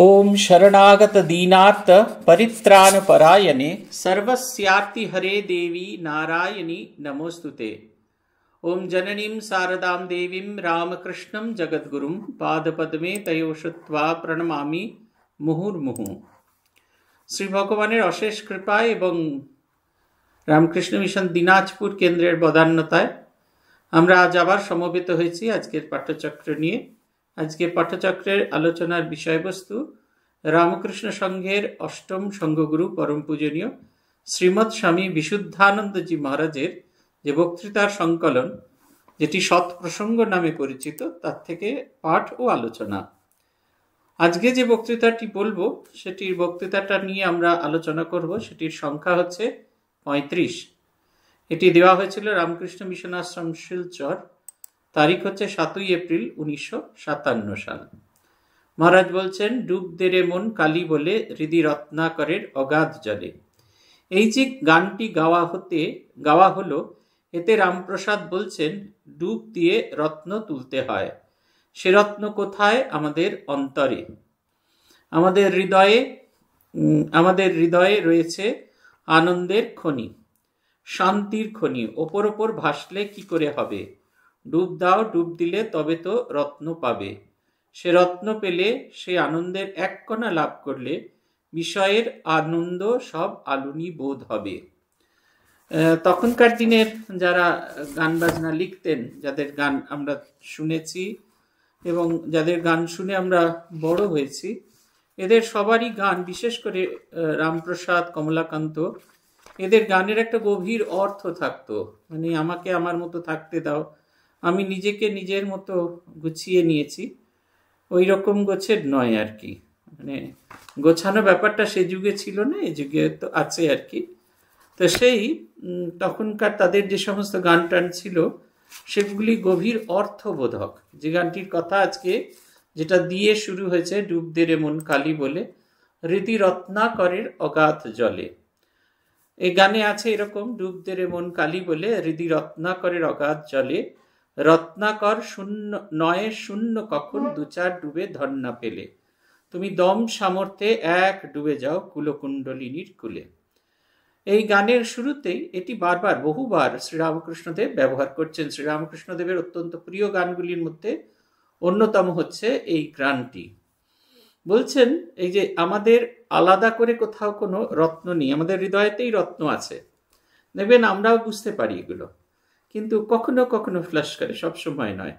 ओम शरणागत दीनार्थ परित्राण परायणे सर्वस्याति हरे देवी नारायणी नमोस्तुते ओम जननी शारदा देवी रामकृष्ण जगद्गु पादपद श्रुवा प्रणमा मुहुर्मुहु श्री भगवान अशेष कृपा एवं रामकृष्ण मिशन दिनाजपुर केंद्र बदान्नत आज आबार समबेत हो आजकल पाठचक्र नहीं আজকে পাঠচক্রের আলোচনার বিষয়বস্তু রামকৃষ্ণ সংঘের অষ্টম সংঘগুরু পরম পূজনীয় শ্রীমৎ স্বামী বিশুদ্ধানন্দজি মহারাজের যে বক্তৃতার সংকলন যেটি সৎ প্রসঙ্গ নামে পরিচিত তার থেকে পাঠ ও আলোচনা আজকে যে বক্তৃতাটি বলবো সেটির বক্তৃতাটা নিয়ে আমরা আলোচনা করব সেটির সংখ্যা হচ্ছে পঁয়ত্রিশ এটি দেওয়া হয়েছিল রামকৃষ্ণ মিশন আশ্রম শিলচর তারিখ হচ্ছে সাতই এপ্রিল উনিশশো সাতান্ন সাল মহারাজ বলছেন ডুব দেরে মন কালী বলে হৃদি রত্নাকরের অগাধ জলে এই যে গানটি গাওয়া হতে গাওয়া হলো এতে রামপ্রসাদ বলছেন ডুব দিয়ে রত্ন তুলতে হয় সে রত্ন কোথায় আমাদের অন্তরে আমাদের হৃদয়ে আমাদের হৃদয়ে রয়েছে আনন্দের খনি শান্তির খনি ওপর ওপর ভাসলে কি করে হবে ডুব দাও ডুব দিলে তবে তো রত্ন পাবে সে রত্ন পেলে সে আনন্দের এক কণা লাভ করলে বিষয়ের আনন্দ সব আলুনি বোধ হবে তখনকার দিনের যারা গান বাজনা লিখতেন যাদের গান আমরা শুনেছি এবং যাদের গান শুনে আমরা বড় হয়েছি এদের সবারই গান বিশেষ করে রামপ্রসাদ কমলাকান্ত এদের গানের একটা গভীর অর্থ থাকতো মানে আমাকে আমার মতো থাকতে দাও আমি নিজেকে নিজের মতো গুছিয়ে নিয়েছি ওই রকম গোছের নয় আর কি মানে গোছানো ব্যাপারটা সে যুগে ছিল না এই যুগে তো আছে আর কি তো সেই তখনকার তাদের যে সমস্ত গান টান ছিল সেগুলি গভীর অর্থবোধক যে গানটির কথা আজকে যেটা দিয়ে শুরু হয়েছে ডুবদের এমন কালী বলে রীতি রত্নাকরের অগাধ জলে এই গানে আছে এরকম ডুবদের এমন কালী বলে হৃদি রত্নাকরের অগাধ জলে রত্নাকর শূন্য নয়ে শূন্য কখন দু চার ডুবে ধর্ণা পেলে তুমি দম সামর্থ্যে এক ডুবে যাও কুলকুণ্ডলিনীর কুলে এই গানের শুরুতেই এটি বারবার বহুবার শ্রীরামকৃষ্ণদেব ব্যবহার করছেন শ্রীরামকৃষ্ণদেবের অত্যন্ত প্রিয় গানগুলির মধ্যে অন্যতম হচ্ছে এই গানটি বলছেন এই যে আমাদের আলাদা করে কোথাও কোনো রত্ন নেই আমাদের হৃদয়তেই রত্ন আছে নেবেন আমরাও বুঝতে পারি এগুলো কিন্তু কখনো কখনো ফ্লাশ করে সব সময় নয়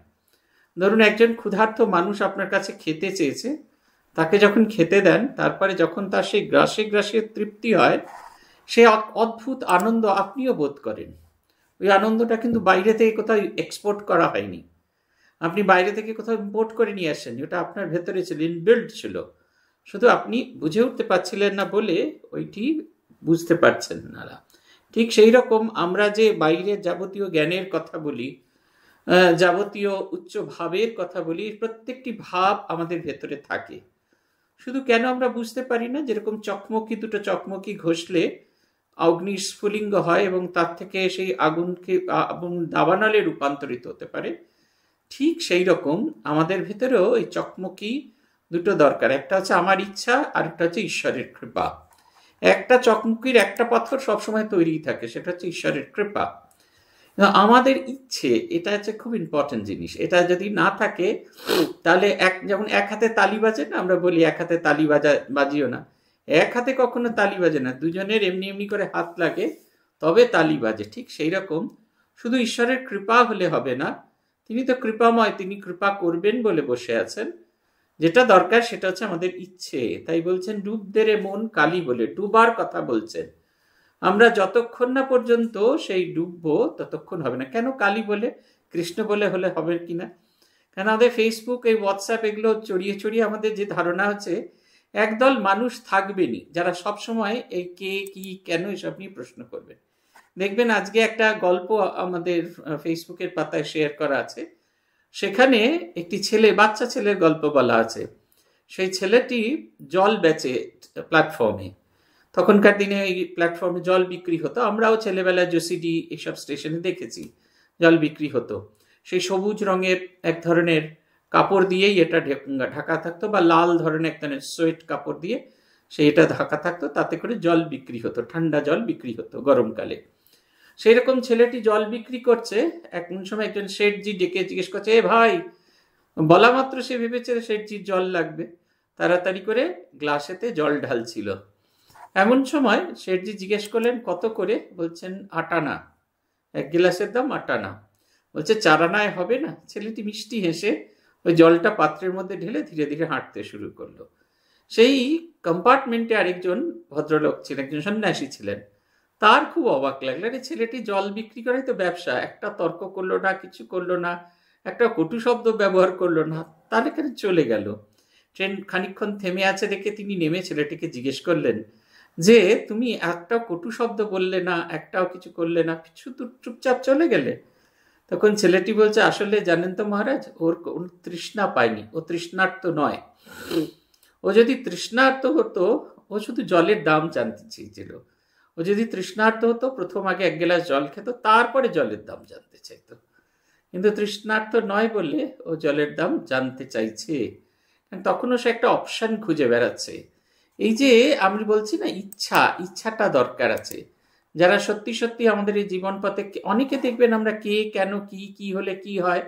ধরুন একজন ক্ষুধার্ত মানুষ আপনার কাছে খেতে চেয়েছে তাকে যখন খেতে দেন তারপরে যখন তার সেই গ্রাসে গ্রাসে তৃপ্তি হয় সে অদ্ভুত আনন্দ আপনিও বোধ করেন ওই আনন্দটা কিন্তু বাইরে থেকে কোথাও এক্সপোর্ট করা হয়নি আপনি বাইরে থেকে কোথাও ইম্পোর্ট করে নিয়ে আসেন ওটা আপনার ভেতরে ছিল ইনবিল্ড ছিল শুধু আপনি বুঝে উঠতে পারছিলেন না বলে ওইটি বুঝতে পারছেন না ঠিক সেই রকম আমরা যে বাইরের যাবতীয় জ্ঞানের কথা বলি যাবতীয় উচ্চ ভাবের কথা বলি প্রত্যেকটি ভাব আমাদের ভেতরে থাকে শুধু কেন আমরা বুঝতে পারি না যেরকম চকমকি দুটো চকমকি ঘষলে অগ্নি স্ফুলিঙ্গ হয় এবং তার থেকে সেই আগুনকে আগুন দাবানলে রূপান্তরিত হতে পারে ঠিক সেই রকম আমাদের ভেতরেও এই চকমকি দুটো দরকার একটা হচ্ছে আমার ইচ্ছা আর একটা হচ্ছে ঈশ্বরের কৃপা একটা চকমকির একটা পাথর সবসময় তৈরি থাকে সেটা হচ্ছে ঈশ্বরের কৃপা আমাদের ইচ্ছে এটা হচ্ছে খুব ইম্পর্টেন্ট জিনিস এটা যদি না থাকে তাহলে এক যেমন এক হাতে তালি বাজে না আমরা বলি এক হাতে তালি বাজা বাজিও না এক হাতে কখনো তালি বাজে না দুজনের এমনি এমনি করে হাত লাগে তবে তালি বাজে ঠিক সেই রকম শুধু ঈশ্বরের কৃপা হলে হবে না তিনি তো কৃপাময় তিনি কৃপা করবেন বলে বসে আছেন যেটা দরকার সেটা হচ্ছে আমাদের ইচ্ছে তাই বলছেন ডুব দেরে মন কালি বলে ডুবার কথা বলছেন আমরা যতক্ষণ না পর্যন্ত সেই ডুববো ততক্ষণ হবে না কেন কালি বলে কৃষ্ণ বলে হলে হবে কি না কেন আমাদের ফেসবুক এই হোয়াটসঅ্যাপ এগুলো চড়িয়ে চড়িয়ে আমাদের যে ধারণা হচ্ছে একদল মানুষ থাকবেনি যারা সবসময় এই কে কি কেন এসব নিয়ে প্রশ্ন করবেন দেখবেন আজকে একটা গল্প আমাদের ফেসবুকের পাতায় শেয়ার করা আছে সেখানে একটি ছেলে বাচ্চা ছেলের গল্প বলা আছে সেই ছেলেটি জল বেচে প্ল্যাটফর্মে তখনকার দিনে এই প্ল্যাটফর্মে জল বিক্রি হতো আমরাও ছেলেবেলায় জোসিডি এইসব স্টেশনে দেখেছি জল বিক্রি হতো সেই সবুজ রঙের এক ধরনের কাপড় দিয়েই এটা ঢাকা থাকতো বা লাল ধরনের এক ধরনের সোয়েট কাপড় দিয়ে সেই এটা ঢাকা থাকতো তাতে করে জল বিক্রি হতো ঠান্ডা জল বিক্রি হতো গরমকালে সেই রকম ছেলেটি জল বিক্রি করছে এক সময় একজন শেঠজি ডেকে জিজ্ঞেস করছে এ ভাই বলা মাত্র সে ভেবেছে শেঠজির জল লাগবে তাড়াতাড়ি করে গ্লাসেতে জল ঢালছিল এমন সময় শেঠজি জিজ্ঞেস করলেন কত করে বলছেন আটানা এক গ্লাসের দাম আটানা বলছে চারানায় হবে না ছেলেটি মিষ্টি হেসে ওই জলটা পাত্রের মধ্যে ঢেলে ধীরে ধীরে হাঁটতে শুরু করলো সেই কম্পার্টমেন্টে আরেকজন ভদ্রলোক ছিলেন একজন সন্ন্যাসী ছিলেন তার খুব অবাক লাগলো রে ছেলেটি জল বিক্রি করাই তো ব্যবসা একটা তর্ক করলো না কিছু করলো না একটা কটু শব্দ ব্যবহার করলো না তার এখানে চলে গেল ট্রেন খানিক্ষণ থেমে আছে দেখে তিনি নেমে ছেলেটিকে জিজ্ঞেস করলেন যে তুমি একটা কটু শব্দ বললে না একটাও কিছু করলে না কিছু তো চুপচাপ চলে গেলে তখন ছেলেটি বলছে আসলে জানেন তো মহারাজ ওর তৃষ্ণা পায়নি ও তৃষ্ণার তো নয় ও যদি তৃষ্ণার্ত হতো ও শুধু জলের দাম জানতে চেয়েছিল ও যদি তৃষ্ণার্থ হতো প্রথম আগে এক গ্লাস জল খেত তারপরে জলের দাম জানতে চাইত কিন্তু তৃষ্ণার্থ নয় বলে ও জলের দাম জানতে চাইছে তখনও সে একটা অপশান খুঁজে বেড়াচ্ছে এই যে আমি বলছি না ইচ্ছা ইচ্ছাটা দরকার আছে যারা সত্যি সত্যি আমাদের এই জীবন পথে অনেকে দেখবেন আমরা কে কেন কি কি হলে কি হয়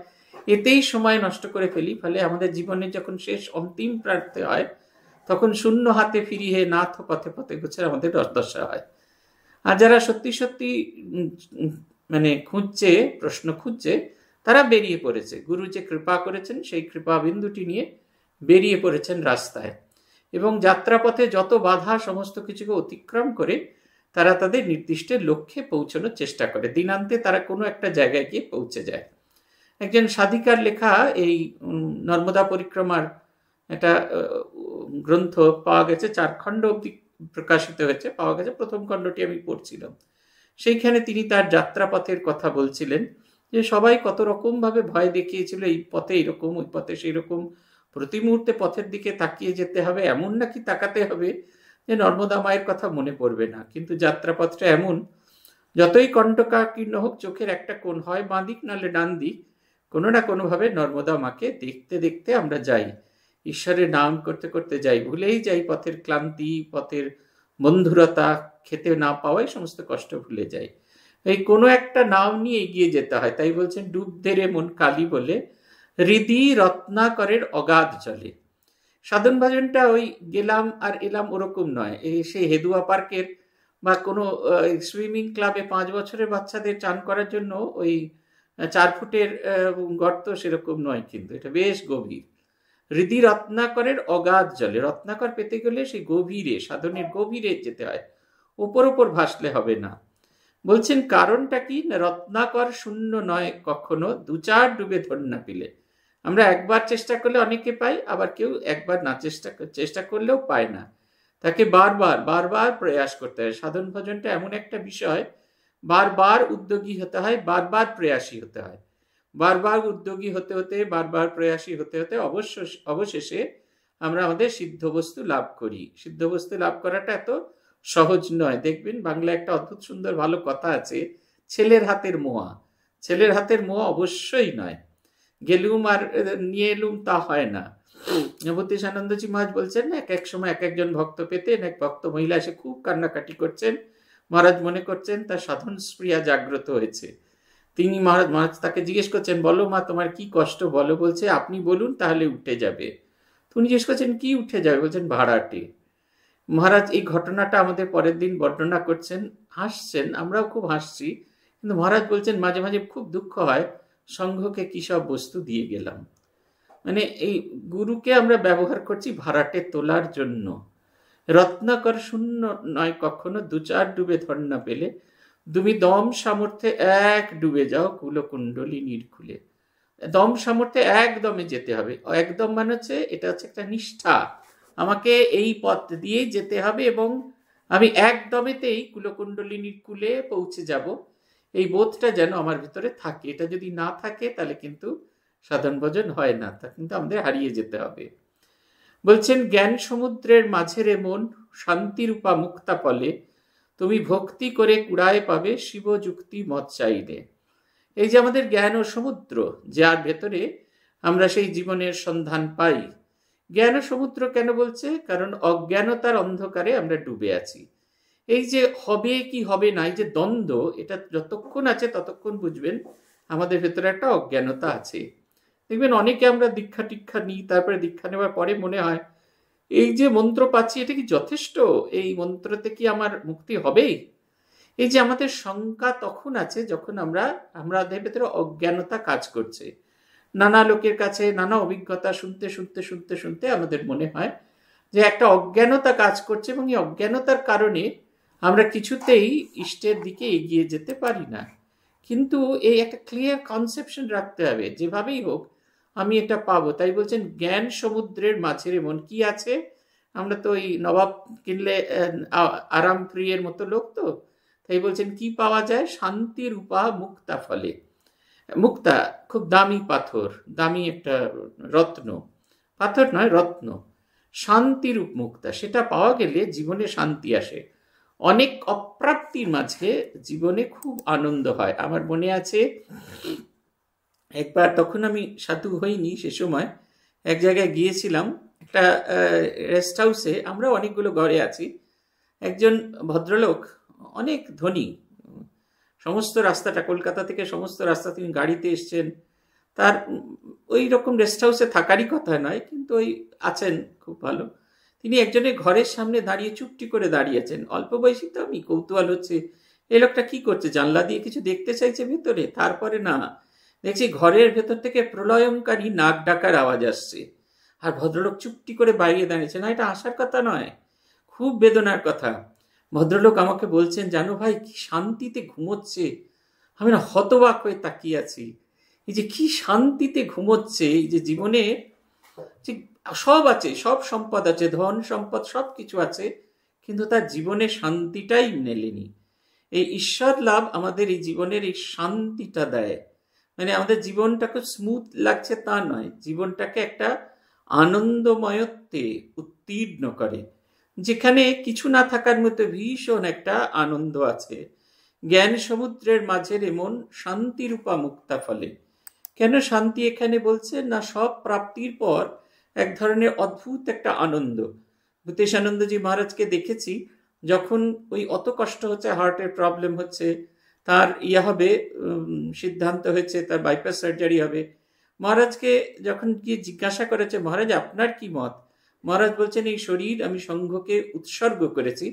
এতেই সময় নষ্ট করে ফেলি ফলে আমাদের জীবনে যখন শেষ অন্তিম প্রার্থী হয় তখন শূন্য হাতে ফিরিয়ে নাথ পথে পথে গোছের আমাদের দশ দশা হয় আর যারা সত্যি সত্যি মানে খুঁজছে প্রশ্ন খুঁজছে তারা বেরিয়ে পড়েছে গুরু যে কৃপা করেছেন সেই কৃপা বিন্দুটি নিয়ে বেরিয়ে পড়েছেন রাস্তায় এবং যাত্রাপথে যত বাধা সমস্ত কিছুকে অতিক্রম করে তারা তাদের নির্দিষ্ট লক্ষ্যে পৌঁছানোর চেষ্টা করে দিনান্তে তারা কোনো একটা জায়গায় গিয়ে পৌঁছে যায় একজন সাধিকার লেখা এই নর্মদা পরিক্রমার একটা গ্রন্থ পাওয়া গেছে চার খণ্ড অব্দি প্রকাশিত হয়েছে পাওয়া গেছে প্রথম খণ্ডটি আমি পড়ছিলাম সেইখানে তিনি তার যাত্রাপথের কথা বলছিলেন যে সবাই কত রকমভাবে ভয় দেখিয়েছিল এই পথে এরকম ওই পথে সেই রকম প্রতি মুহূর্তে পথের দিকে তাকিয়ে যেতে হবে এমন নাকি তাকাতে হবে যে নর্মদা মায়ের কথা মনে পড়বে না কিন্তু যাত্রাপথটা এমন যতই কণ্ঠকাকীর্ণ হোক চোখের একটা কোণ হয় বাঁ দিক নাহলে ডান দিক কোনো না কোনোভাবে নর্মদা মাকে দেখতে দেখতে আমরা যাই ঈশ্বরের নাম করতে করতে যাই ভুলেই যাই পথের ক্লান্তি পথের বন্ধুরতা খেতে না পাওয়াই সমস্ত কষ্ট ভুলে যাই এই কোনো একটা নাম নিয়ে এগিয়ে যেতে হয় তাই বলছেন ডুব ধেরে মন কালি বলে হৃদি রত্নাকরের অগাধ জলে সাধন ভজনটা ওই গেলাম আর এলাম ওরকম নয় এই সেই হেদুয়া পার্কের বা কোনো সুইমিং ক্লাবে পাঁচ বছরের বাচ্চাদের চান করার জন্য ওই চার ফুটের গর্ত সেরকম নয় কিন্তু এটা বেশ গভীর হৃদি রত্নাকরের অগাধ জলে রত্নাকর পেতে গেলে সেই গভীরে সাধনের গভীরে যেতে হয় উপর ওপর ভাসলে হবে না বলছেন কারণটা কি রত্নাকর শূন্য নয় কখনো দু চার ডুবে ধন্যা পিলে আমরা একবার চেষ্টা করলে অনেকে পাই আবার কেউ একবার না চেষ্টা চেষ্টা করলেও পায় না তাকে বারবার বারবার প্রয়াস করতে হয় সাধন ভজনটা এমন একটা বিষয় বারবার উদ্যোগী হতে হয় বারবার প্রয়াসী হতে হয় বারবার উদ্যোগী হতে হতে বারবার প্রয়াসী হতে হতে অবশ্য অবশেষে আমরা আমাদের সিদ্ধবস্তু লাভ করি সিদ্ধবস্তু লাভ করাটা এত সহজ নয় দেখবেন বাংলা একটা অদ্ভুত সুন্দর ভালো কথা আছে ছেলের হাতের মোয়া ছেলের হাতের মোয়া অবশ্যই নয় গেলুম আর নিয়ে এলুম তা হয় না ভূতিষ আনন্দজি মহারাজ বলছেন না এক এক সময় এক একজন ভক্ত পেতেন এক ভক্ত মহিলা এসে খুব কান্নাকাটি করছেন মহারাজ মনে করছেন তার সাধন স্প্রিয়া জাগ্রত হয়েছে তিনি মহারাজ মহারাজ তাকে জিজ্ঞেস করছেন বলো মা তোমার কি কষ্ট বলো বলছে আপনি বলুন তাহলে উঠে যাবে উনি জিজ্ঞেস করছেন কি উঠে যাবে বলছেন ভাড়াটে মহারাজ এই ঘটনাটা আমাদের পরের দিন বর্ণনা করছেন হাসছেন আমরাও খুব হাসছি কিন্তু মহারাজ বলছেন মাঝে মাঝে খুব দুঃখ হয় সংঘকে কী সব বস্তু দিয়ে গেলাম মানে এই গুরুকে আমরা ব্যবহার করছি ভাড়াটে তোলার জন্য রত্নাকর শূন্য নয় কখনো দু চার ডুবে ধর্ণা পেলে তুমি দম সামর্থ্যে এক ডুবে যাও কুলকুণ্ডলী খুলে দম সামর্থ্যে একদমে যেতে হবে একদম মানে হচ্ছে এটা হচ্ছে একটা নিষ্ঠা আমাকে এই পথ দিয়ে যেতে হবে এবং আমি একদমেতেই কুলকুণ্ডলী খুলে পৌঁছে যাব এই বোধটা যেন আমার ভিতরে থাকে এটা যদি না থাকে তাহলে কিন্তু সাধারণ ভজন হয় না তা কিন্তু আমাদের হারিয়ে যেতে হবে বলছেন জ্ঞান সমুদ্রের মাঝের এমন শান্তিরূপা মুক্তা ফলে তুমি ভক্তি করে কুড়ায় পাবে শিব যুক্তি মত চাইলে এই যে আমাদের জ্ঞান ও সমুদ্র যার ভেতরে আমরা সেই জীবনের সন্ধান পাই জ্ঞান ও সমুদ্র কেন বলছে কারণ অজ্ঞানতার অন্ধকারে আমরা ডুবে আছি এই যে হবে কি হবে না এই যে দ্বন্দ্ব এটা যতক্ষণ আছে ততক্ষণ বুঝবেন আমাদের ভেতরে একটা অজ্ঞানতা আছে দেখবেন অনেকে আমরা দীক্ষা টিক্ষা নিই তারপরে দীক্ষা নেওয়ার পরে মনে হয় এই যে মন্ত্র পাচ্ছি এটা কি যথেষ্ট এই মন্ত্রতে কি আমার মুক্তি হবেই এই যে আমাদের শঙ্কা তখন আছে যখন আমরা আমাদের ভেতরে অজ্ঞানতা কাজ করছে নানা লোকের কাছে নানা অভিজ্ঞতা শুনতে শুনতে শুনতে শুনতে আমাদের মনে হয় যে একটা অজ্ঞানতা কাজ করছে এবং এই অজ্ঞানতার কারণে আমরা কিছুতেই ইষ্টের দিকে এগিয়ে যেতে পারি না কিন্তু এই একটা ক্লিয়ার কনসেপশন রাখতে হবে যেভাবেই হোক আমি এটা পাবো তাই বলছেন জ্ঞান সমুদ্রের মাছের এমন কি আছে আমরা তো ওই নবাব কিনলে আরাম প্রিয়ের মতো লোক তো তাই বলছেন কি পাওয়া যায় শান্তির উপা মুক্তা ফলে মুক্তা খুব দামি পাথর দামি একটা রত্ন পাথর নয় রত্ন শান্তির মুক্তা সেটা পাওয়া গেলে জীবনে শান্তি আসে অনেক অপ্রাপ্তির মাঝে জীবনে খুব আনন্দ হয় আমার মনে আছে একবার তখন আমি সাধু হইনি সে সময় এক জায়গায় গিয়েছিলাম একটা রেস্ট হাউসে আমরা অনেকগুলো ঘরে আছি একজন ভদ্রলোক অনেক ধনী সমস্ত রাস্তাটা কলকাতা থেকে সমস্ত রাস্তা তিনি গাড়িতে এসছেন তার ওই রকম রেস্ট হাউসে থাকারই কথা নয় কিন্তু ওই আছেন খুব ভালো তিনি একজনের ঘরের সামনে দাঁড়িয়ে চুপটি করে দাঁড়িয়েছেন অল্প বয়সী তো আমি কৌতূহল হচ্ছে এই লোকটা কি করছে জানলা দিয়ে কিছু দেখতে চাইছে ভেতরে তারপরে না দেখছি ঘরের ভেতর থেকে প্রলয়ঙ্কারী নাক ডাকার আওয়াজ আসছে আর ভদ্রলোক চুপটি করে বাইরে দাঁড়িয়েছে না এটা আসার কথা নয় খুব বেদনার কথা ভদ্রলোক আমাকে বলছেন জানো ভাই কি শান্তিতে ঘুমোচ্ছে আমি না হতবাক হয়ে তাকিয়ে আছি এই যে কি শান্তিতে ঘুমোচ্ছে এই যে জীবনে ঠিক সব আছে সব সম্পদ আছে ধন সম্পদ সব কিছু আছে কিন্তু তার জীবনে শান্তিটাই মেলেনি এই ঈশ্বর লাভ আমাদের এই জীবনের এই শান্তিটা দেয় মানে আমাদের জীবনটা খুব স্মুথ লাগছে তা নয় জীবনটাকে একটা আনন্দময়ত্বে উত্তীর্ণ করে যেখানে কিছু না থাকার মতো ভীষণ একটা আনন্দ আছে জ্ঞান সমুদ্রের মাঝের এমন শান্তিরূপা মুক্তা ফলে কেন শান্তি এখানে বলছে না সব প্রাপ্তির পর এক ধরনের অদ্ভুত একটা আনন্দ ভূতেশ আনন্দজি মহারাজকে দেখেছি যখন ওই অত কষ্ট হচ্ছে হার্টের প্রবলেম হচ্ছে তার ইয়ে হবে সিদ্ধান্ত হয়েছে তার বাইপাস সার্জারি হবে মহারাজকে যখন গিয়ে জিজ্ঞাসা করেছে মহারাজ আপনার কি মত মহারাজ বলছেন এই শরীর আমি সংঘকে উৎসর্গ করেছি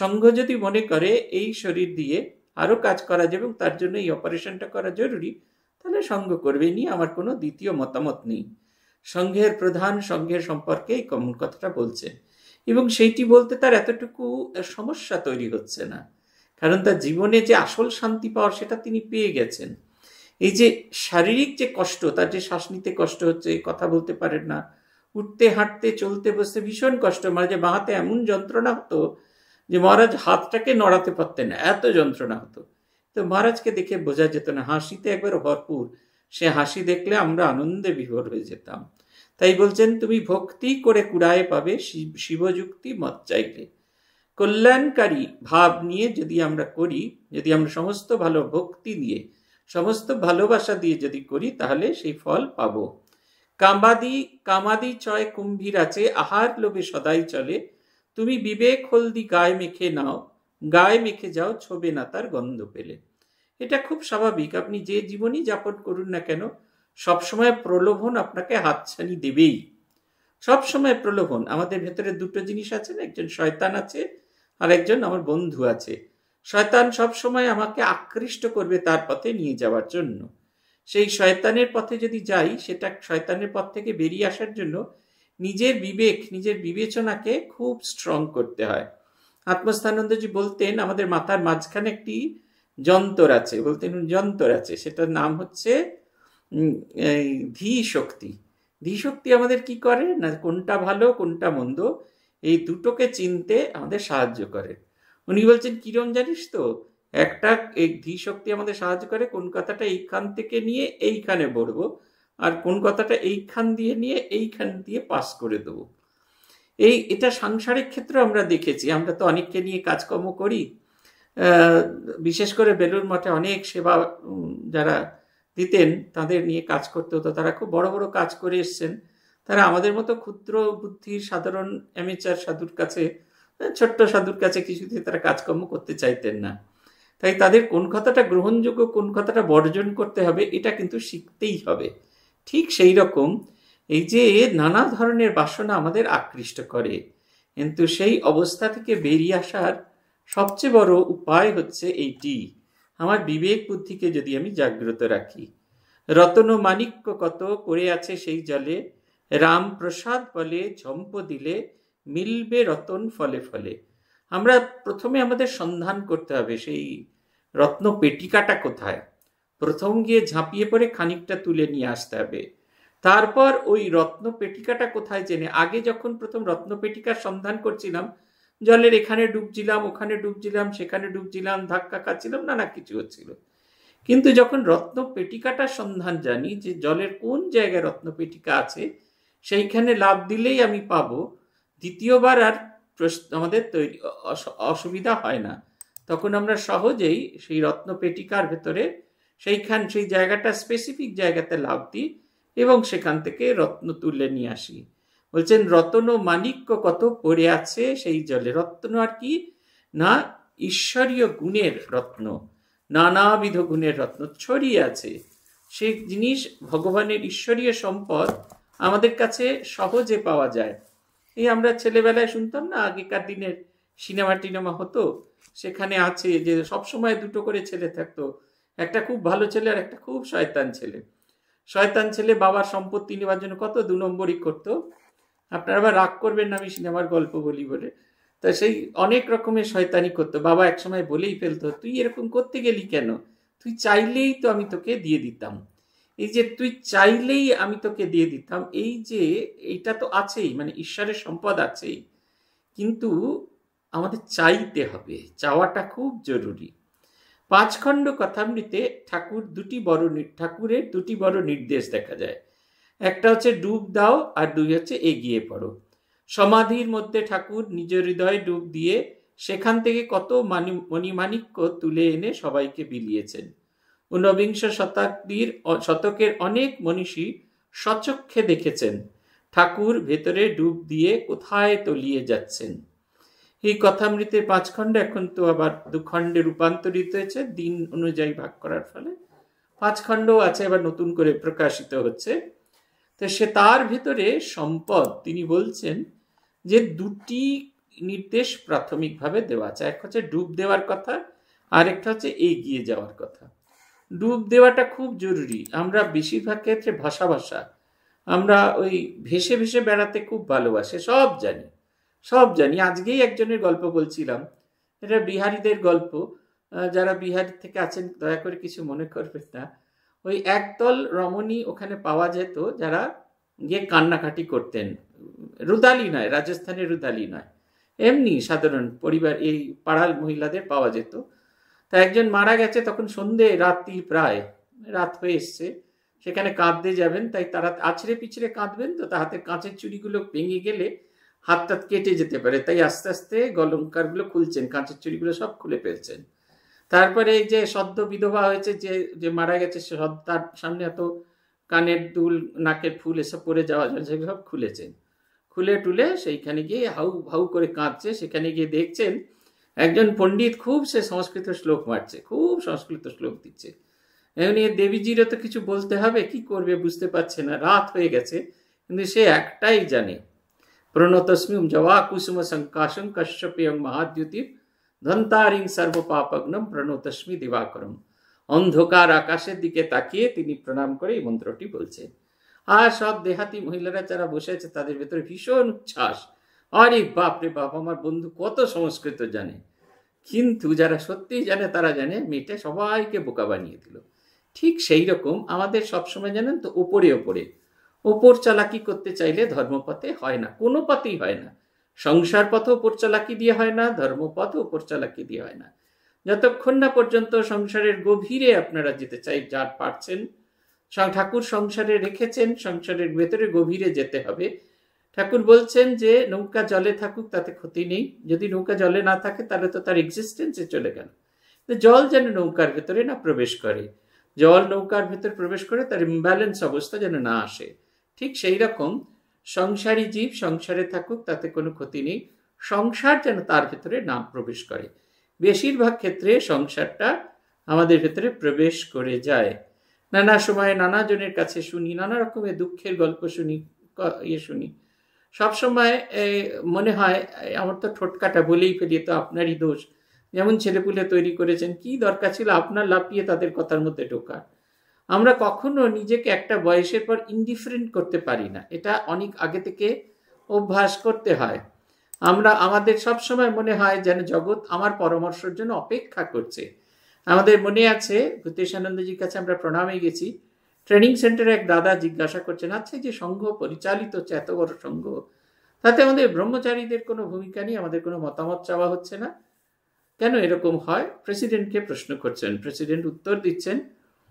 সংঘ যদি মনে করে এই শরীর দিয়ে আরও কাজ করা যাবে এবং তার জন্য এই অপারেশনটা করা জরুরি তাহলে সংঘ করবে নিয়ে আমার কোনো দ্বিতীয় মতামত নেই সংঘের প্রধান সংঘের সম্পর্কে এই কমন কথাটা বলছে এবং সেইটি বলতে তার এতটুকু সমস্যা তৈরি হচ্ছে না কারণ তার জীবনে যে আসল শান্তি পাওয়ার সেটা তিনি পেয়ে গেছেন এই যে শারীরিক যে কষ্ট তার যে শ্বাস নিতে কষ্ট হচ্ছে কথা বলতে পারেন না উঠতে হাঁটতে চলতে বসতে ভীষণ কষ্ট মহারাজের মানে হাতে এমন যন্ত্রণা হতো যে মহারাজ হাতটাকে নড়াতে পারতেন না এত যন্ত্রণা হতো তো মহারাজকে দেখে বোঝা যেত না হাসিতে একবার ভরপুর সে হাসি দেখলে আমরা আনন্দে বিভোর হয়ে যেতাম তাই বলছেন তুমি ভক্তি করে কুড়ায় পাবে শিবযুক্তি মত চাইলে কল্যাণকারী ভাব নিয়ে যদি আমরা করি যদি আমরা সমস্ত ভালো ভক্তি দিয়ে সমস্ত ভালোবাসা দিয়ে যদি করি তাহলে সেই ফল পাব কামাদি কামাদি ছয় কুম্ভীর আছে আহার লোভে সদাই চলে তুমি বিবেক হলদি গায়ে মেখে নাও গায়ে মেখে যাও ছবে না তার গন্ধ পেলে এটা খুব স্বাভাবিক আপনি যে জীবনই যাপন করুন না কেন সবসময় প্রলোভন আপনাকে হাতছানি দেবেই সবসময় প্রলোভন আমাদের ভেতরে দুটো জিনিস আছে না একজন শয়তান আছে আর একজন আমার বন্ধু আছে শয়তান সবসময় আমাকে আকৃষ্ট করবে তার পথে নিয়ে যাওয়ার জন্য সেই শয়তানের পথে যদি যাই সেটা শয়তানের পথ থেকে বেরিয়ে আসার জন্য নিজের বিবেক নিজের বিবেচনাকে খুব স্ট্রং করতে হয় আত্মস্থানন্দজি বলতেন আমাদের মাথার মাঝখানে একটি যন্তর আছে বলতেন যন্তর আছে সেটার নাম হচ্ছে ধী শক্তি ধী শক্তি আমাদের কি করে না কোনটা ভালো কোনটা মন্দ এই দুটোকে চিনতে আমাদের সাহায্য করে উনি বলছেন কিরম জানিস তো একটা এই ধী শক্তি আমাদের সাহায্য করে কোন কথাটা এইখান থেকে নিয়ে এইখানে পড়বো আর কোন কথাটা এইখান দিয়ে নিয়ে এইখান দিয়ে পাস করে দেব এই এটা সাংসারিক ক্ষেত্রে আমরা দেখেছি আমরা তো অনেককে নিয়ে কাজকর্ম করি বিশেষ করে বেলুর মঠে অনেক সেবা যারা দিতেন তাদের নিয়ে কাজ করতে হতো তারা খুব বড় বড় কাজ করে এসছেন তারা আমাদের মতো ক্ষুদ্র বুদ্ধির সাধারণ অ্যামেচার সাধুর কাছে ছোট্ট সাধুর কাছে কিছুতে তারা কাজকর্ম করতে চাইতেন না তাই তাদের কোন কথাটা গ্রহণযোগ্য কোন কথাটা বর্জন করতে হবে এটা কিন্তু শিখতেই হবে ঠিক সেই রকম এই যে নানা ধরনের বাসনা আমাদের আকৃষ্ট করে কিন্তু সেই অবস্থা থেকে বেরিয়ে আসার সবচেয়ে বড় উপায় হচ্ছে এইটি আমার বিবেক বুদ্ধিকে যদি আমি জাগ্রত রাখি রতন মানিক্য কত করে আছে সেই জলে রামপ্রসাদ বলে ঝম্প দিলে মিলবে রতন ফলে ফলে আমরা প্রথমে আমাদের সন্ধান করতে হবে সেই রত্ন পেটিকাটা কোথায় প্রথম গিয়ে ঝাঁপিয়ে পড়ে খানিকটা তুলে নিয়ে আসতে হবে তারপর ওই রত্ন পেটিকাটা কোথায় জেনে আগে যখন প্রথম রত্ন পেটিকার সন্ধান করছিলাম জলের এখানে ডুবছিলাম ওখানে ডুবছিলাম সেখানে ডুবছিলাম ধাক্কা খাচ্ছিলাম নানা কিছু হচ্ছিল কিন্তু যখন রত্ন পেটিকাটার সন্ধান জানি যে জলের কোন জায়গায় রত্ন পেটিকা আছে সেইখানে লাভ দিলেই আমি পাব দ্বিতীয়বার আর আমাদের তৈরি অসুবিধা হয় না তখন আমরা সহজেই সেই রত্ন পেটিকার ভেতরে সেইখান সেই জায়গাটা স্পেসিফিক জায়গাতে লাভ দিই এবং সেখান থেকে রত্ন তুলে নিয়ে আসি বলছেন রতন ও মানিক্য কত পড়ে আছে সেই জলে রত্ন আর কি না ঈশ্বরীয় গুণের রত্ন নানাবিধ গুণের রত্ন ছড়িয়ে আছে সেই জিনিস ভগবানের ঈশ্বরীয় সম্পদ আমাদের কাছে সহজে পাওয়া যায় এই আমরা ছেলেবেলায় শুনতাম না আগেকার দিনের সিনেমা টিনেমা হতো সেখানে আছে যে সব সময় দুটো করে ছেলে থাকতো একটা খুব ভালো ছেলে আর একটা খুব শয়তান ছেলে শয়তান ছেলে বাবার সম্পত্তি নেওয়ার জন্য কত দু নম্বরই করতো আপনারা আবার রাগ করবেন না আমি সিনেমার গল্প বলি বলে তা সেই অনেক রকমের শয়তানি করতো বাবা একসময় বলেই ফেলতো তুই এরকম করতে গেলি কেন তুই চাইলেই তো আমি তোকে দিয়ে দিতাম এই যে তুই চাইলেই আমি তোকে দিয়ে দিতাম এই যে এটা তো আছেই মানে ঈশ্বরের সম্পদ আছেই কিন্তু আমাদের চাইতে হবে চাওয়াটা খুব জরুরি পাঁচখণ্ড কথামৃতে ঠাকুর দুটি বড় ঠাকুরের দুটি বড় নির্দেশ দেখা যায় একটা হচ্ছে ডুব দাও আর দুই হচ্ছে এগিয়ে পড়ো সমাধির মধ্যে ঠাকুর নিজ হৃদয়ে ডুব দিয়ে সেখান থেকে কত মানি মণিমাণিক্য তুলে এনে সবাইকে বিলিয়েছেন ঊনবিংশ শতাব্দীর শতকের অনেক মনীষী সচক্ষে দেখেছেন ঠাকুর ভেতরে ডুব দিয়ে কোথায় তলিয়ে যাচ্ছেন এই কথামৃতে পাঁচ খণ্ড এখন তো আবার দু রূপান্তরিত হয়েছে দিন অনুযায়ী ভাগ করার ফলে পাঁচ খণ্ডও আছে আবার নতুন করে প্রকাশিত হচ্ছে তো সে তার ভেতরে সম্পদ তিনি বলছেন যে দুটি নির্দেশ প্রাথমিকভাবে দেওয়া আছে এক হচ্ছে ডুব দেওয়ার কথা আরেকটা হচ্ছে এগিয়ে যাওয়ার কথা ডুব দেওয়াটা খুব জরুরি আমরা বেশিরভাগ ক্ষেত্রে ভাষা ভাষা আমরা ওই ভেসে ভেসে বেড়াতে খুব ভালোবাসে সব জানি সব জানি আজকেই একজনের গল্প বলছিলাম এটা বিহারিদের গল্প যারা বিহার থেকে আছেন দয়া করে কিছু মনে করবেন না ওই একদল রমণী ওখানে পাওয়া যেত যারা গিয়ে কান্নাকাটি করতেন রুদালি নয় রাজস্থানের রুদালি নয় এমনি সাধারণ পরিবার এই পাড়াল মহিলাদের পাওয়া যেত তা একজন মারা গেছে তখন সন্ধে রাত্রি প্রায় রাত হয়ে এসছে সেখানে কাঁদতে যাবেন তাই তারা আছড়ে পিছড়ে কাঁদবেন তো তা হাতের কাঁচের চুড়িগুলো ভেঙে গেলে হাতটা কেটে যেতে পারে তাই আস্তে আস্তে গুলো খুলছেন কাঁচের চুড়িগুলো সব খুলে ফেলছেন তারপরে এই যে সদ্য বিধবা হয়েছে যে যে মারা গেছে সে তার সামনে এত কানের দুল নাকের ফুল এসব পরে যাওয়া যায় সেগুলো সব খুলেছেন খুলে টুলে সেইখানে গিয়ে হাউ হাউ করে কাঁদছে সেখানে গিয়ে দেখছেন একজন পণ্ডিত খুব সে সংস্কৃত শ্লোক মারছে খুব সংস্কৃত শ্লোক দিচ্ছে এমনি দেবীজিরও তো কিছু বলতে হবে কি করবে বুঝতে পারছে না রাত হয়ে গেছে কিন্তু সে একটাই জানে প্রণতস্মিম জবা কুসুম শঙ্কাশং কশ্যপেয়ং মহাদ্যুতির ধন্তারিং সর্বপাপগ্নম প্রণতস্মি দিবাকরম অন্ধকার আকাশের দিকে তাকিয়ে তিনি প্রণাম করে এই মন্ত্রটি বলছেন আর সব দেহাতি মহিলারা যারা বসে আছে তাদের ভেতরে ভীষণ উচ্ছ্বাস আরে বাপ রে বাপ আমার বন্ধু কত সংস্কৃত জানে কিন্তু যারা সত্যিই জানে তারা জানে মেয়েটা সবাইকে বোকা বানিয়ে দিল ঠিক সেই রকম আমাদের সবসময় জানেন তো ওপরে ওপরে ওপর চালাকি করতে চাইলে ধর্মপথে হয় না কোনো পথেই হয় না সংসার পথ ওপর চালাকি দিয়ে হয় না ধর্মপথ ওপর চালাকি দিয়ে হয় না যতক্ষণ না পর্যন্ত সংসারের গভীরে আপনারা যেতে চাই যার পারছেন ঠাকুর সংসারে রেখেছেন সংসারের ভেতরে গভীরে যেতে হবে ঠাকুর বলছেন যে নৌকা জলে থাকুক তাতে ক্ষতি নেই যদি নৌকা জলে না থাকে তাহলে তো তার এক্সিস্টেন্সে চলে গেল জল যেন নৌকার ভেতরে না প্রবেশ করে জল নৌকার ভেতরে প্রবেশ করে তার ইম্ব্যালেন্স অবস্থা যেন না আসে ঠিক সেই রকম সংসারী জীব সংসারে থাকুক তাতে কোনো ক্ষতি নেই সংসার যেন তার ভেতরে না প্রবেশ করে বেশিরভাগ ক্ষেত্রে সংসারটা আমাদের ভেতরে প্রবেশ করে যায় নানা সময়ে নানা জনের কাছে শুনি নানা রকমের দুঃখের গল্প শুনি ইয়ে শুনি সবসময় মনে হয় আমার তো ঠোটকাটা বলেই ফেলি তো আপনারই দোষ যেমন ছেলেপুলে তৈরি করেছেন কি দরকার ছিল আপনার লাপিয়ে তাদের কথার মধ্যে ঢোকার আমরা কখনো নিজেকে একটা বয়সের পর ইনডিফারেন্ট করতে পারি না এটা অনেক আগে থেকে অভ্যাস করতে হয় আমরা আমাদের সব সময় মনে হয় যেন জগৎ আমার পরামর্শের জন্য অপেক্ষা করছে আমাদের মনে আছে ভূতেশানন্দজির কাছে আমরা প্রণামে গেছি ট্রেনিং সেন্টারে এক দাদা জিজ্ঞাসা করছেন আচ্ছা যে সংঘ পরিচালিত হচ্ছে এত বড় সংঘ তাতে আমাদের ব্রহ্মচারীদের কোনো ভূমিকা নেই আমাদের কোনো মতামত চাওয়া হচ্ছে না কেন এরকম হয় প্রেসিডেন্টকে প্রশ্ন করছেন প্রেসিডেন্ট উত্তর দিচ্ছেন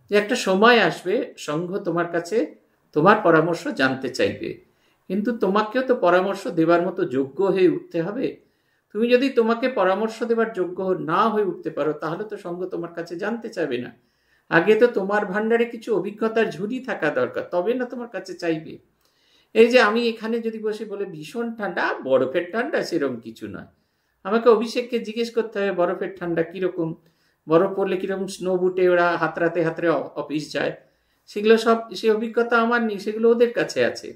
যে একটা সময় আসবে সংঘ তোমার কাছে তোমার পরামর্শ জানতে চাইবে কিন্তু তোমাকেও তো পরামর্শ দেবার মতো যোগ্য হয়ে উঠতে হবে তুমি যদি তোমাকে পরামর্শ দেবার যোগ্য না হয়ে উঠতে পারো তাহলে তো সঙ্গ তোমার কাছে জানতে চাবে না আগে তো তোমার ভাণ্ডারে কিছু অভিজ্ঞতার ঝুড়ি থাকা দরকার তবে না তোমার কাছে চাইবে এই যে আমি এখানে যদি বসে বলে ভীষণ ঠান্ডা বরফের ঠান্ডা সেরকম কিছু নয় আমাকে অভিষেককে জিজ্ঞেস করতে হবে বরফের ঠান্ডা কীরকম বরফ পড়লে কীরকম স্নো বুটে ওরা হাতরাতে হাতরে অফিস যায় সেগুলো সব সে অভিজ্ঞতা আমার নেই সেগুলো ওদের কাছে আছে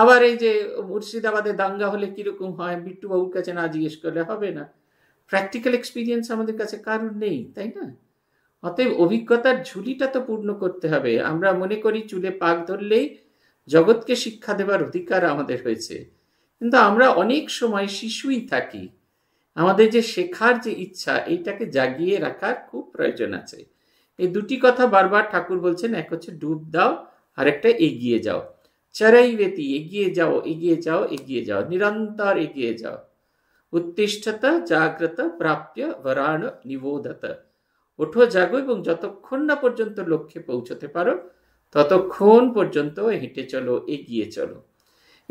আবার এই যে মুর্শিদাবাদে দাঙ্গা হলে কীরকম হয় বিট্টুবাবুর কাছে না জিজ্ঞেস করলে হবে না প্র্যাকটিক্যাল এক্সপিরিয়েন্স আমাদের কাছে কারোর নেই তাই না অতএব অভিজ্ঞতার ঝুলিটা তো পূর্ণ করতে হবে আমরা মনে করি চুলে পাক ধরলেই জগৎকে শিক্ষা দেবার অধিকার আমাদের হয়েছে কিন্তু আমরা অনেক সময় শিশুই থাকি আমাদের যে শেখার যে ইচ্ছা এইটাকে জাগিয়ে রাখার খুব প্রয়োজন আছে এই দুটি কথা বারবার ঠাকুর বলছেন এক হচ্ছে ডুব দাও আরেকটা এগিয়ে যাও বেতি এগিয়ে যাও এগিয়ে যাও এগিয়ে যাও নিরন্তর এগিয়ে যাও উত্তিষ্ঠতা জাগ্রত প্রাপ্য বরাণ নিবোধতা ওঠো জাগো এবং যতক্ষণ না পর্যন্ত লক্ষ্যে পৌঁছতে পারো ততক্ষণ পর্যন্ত হেঁটে চলো এগিয়ে চলো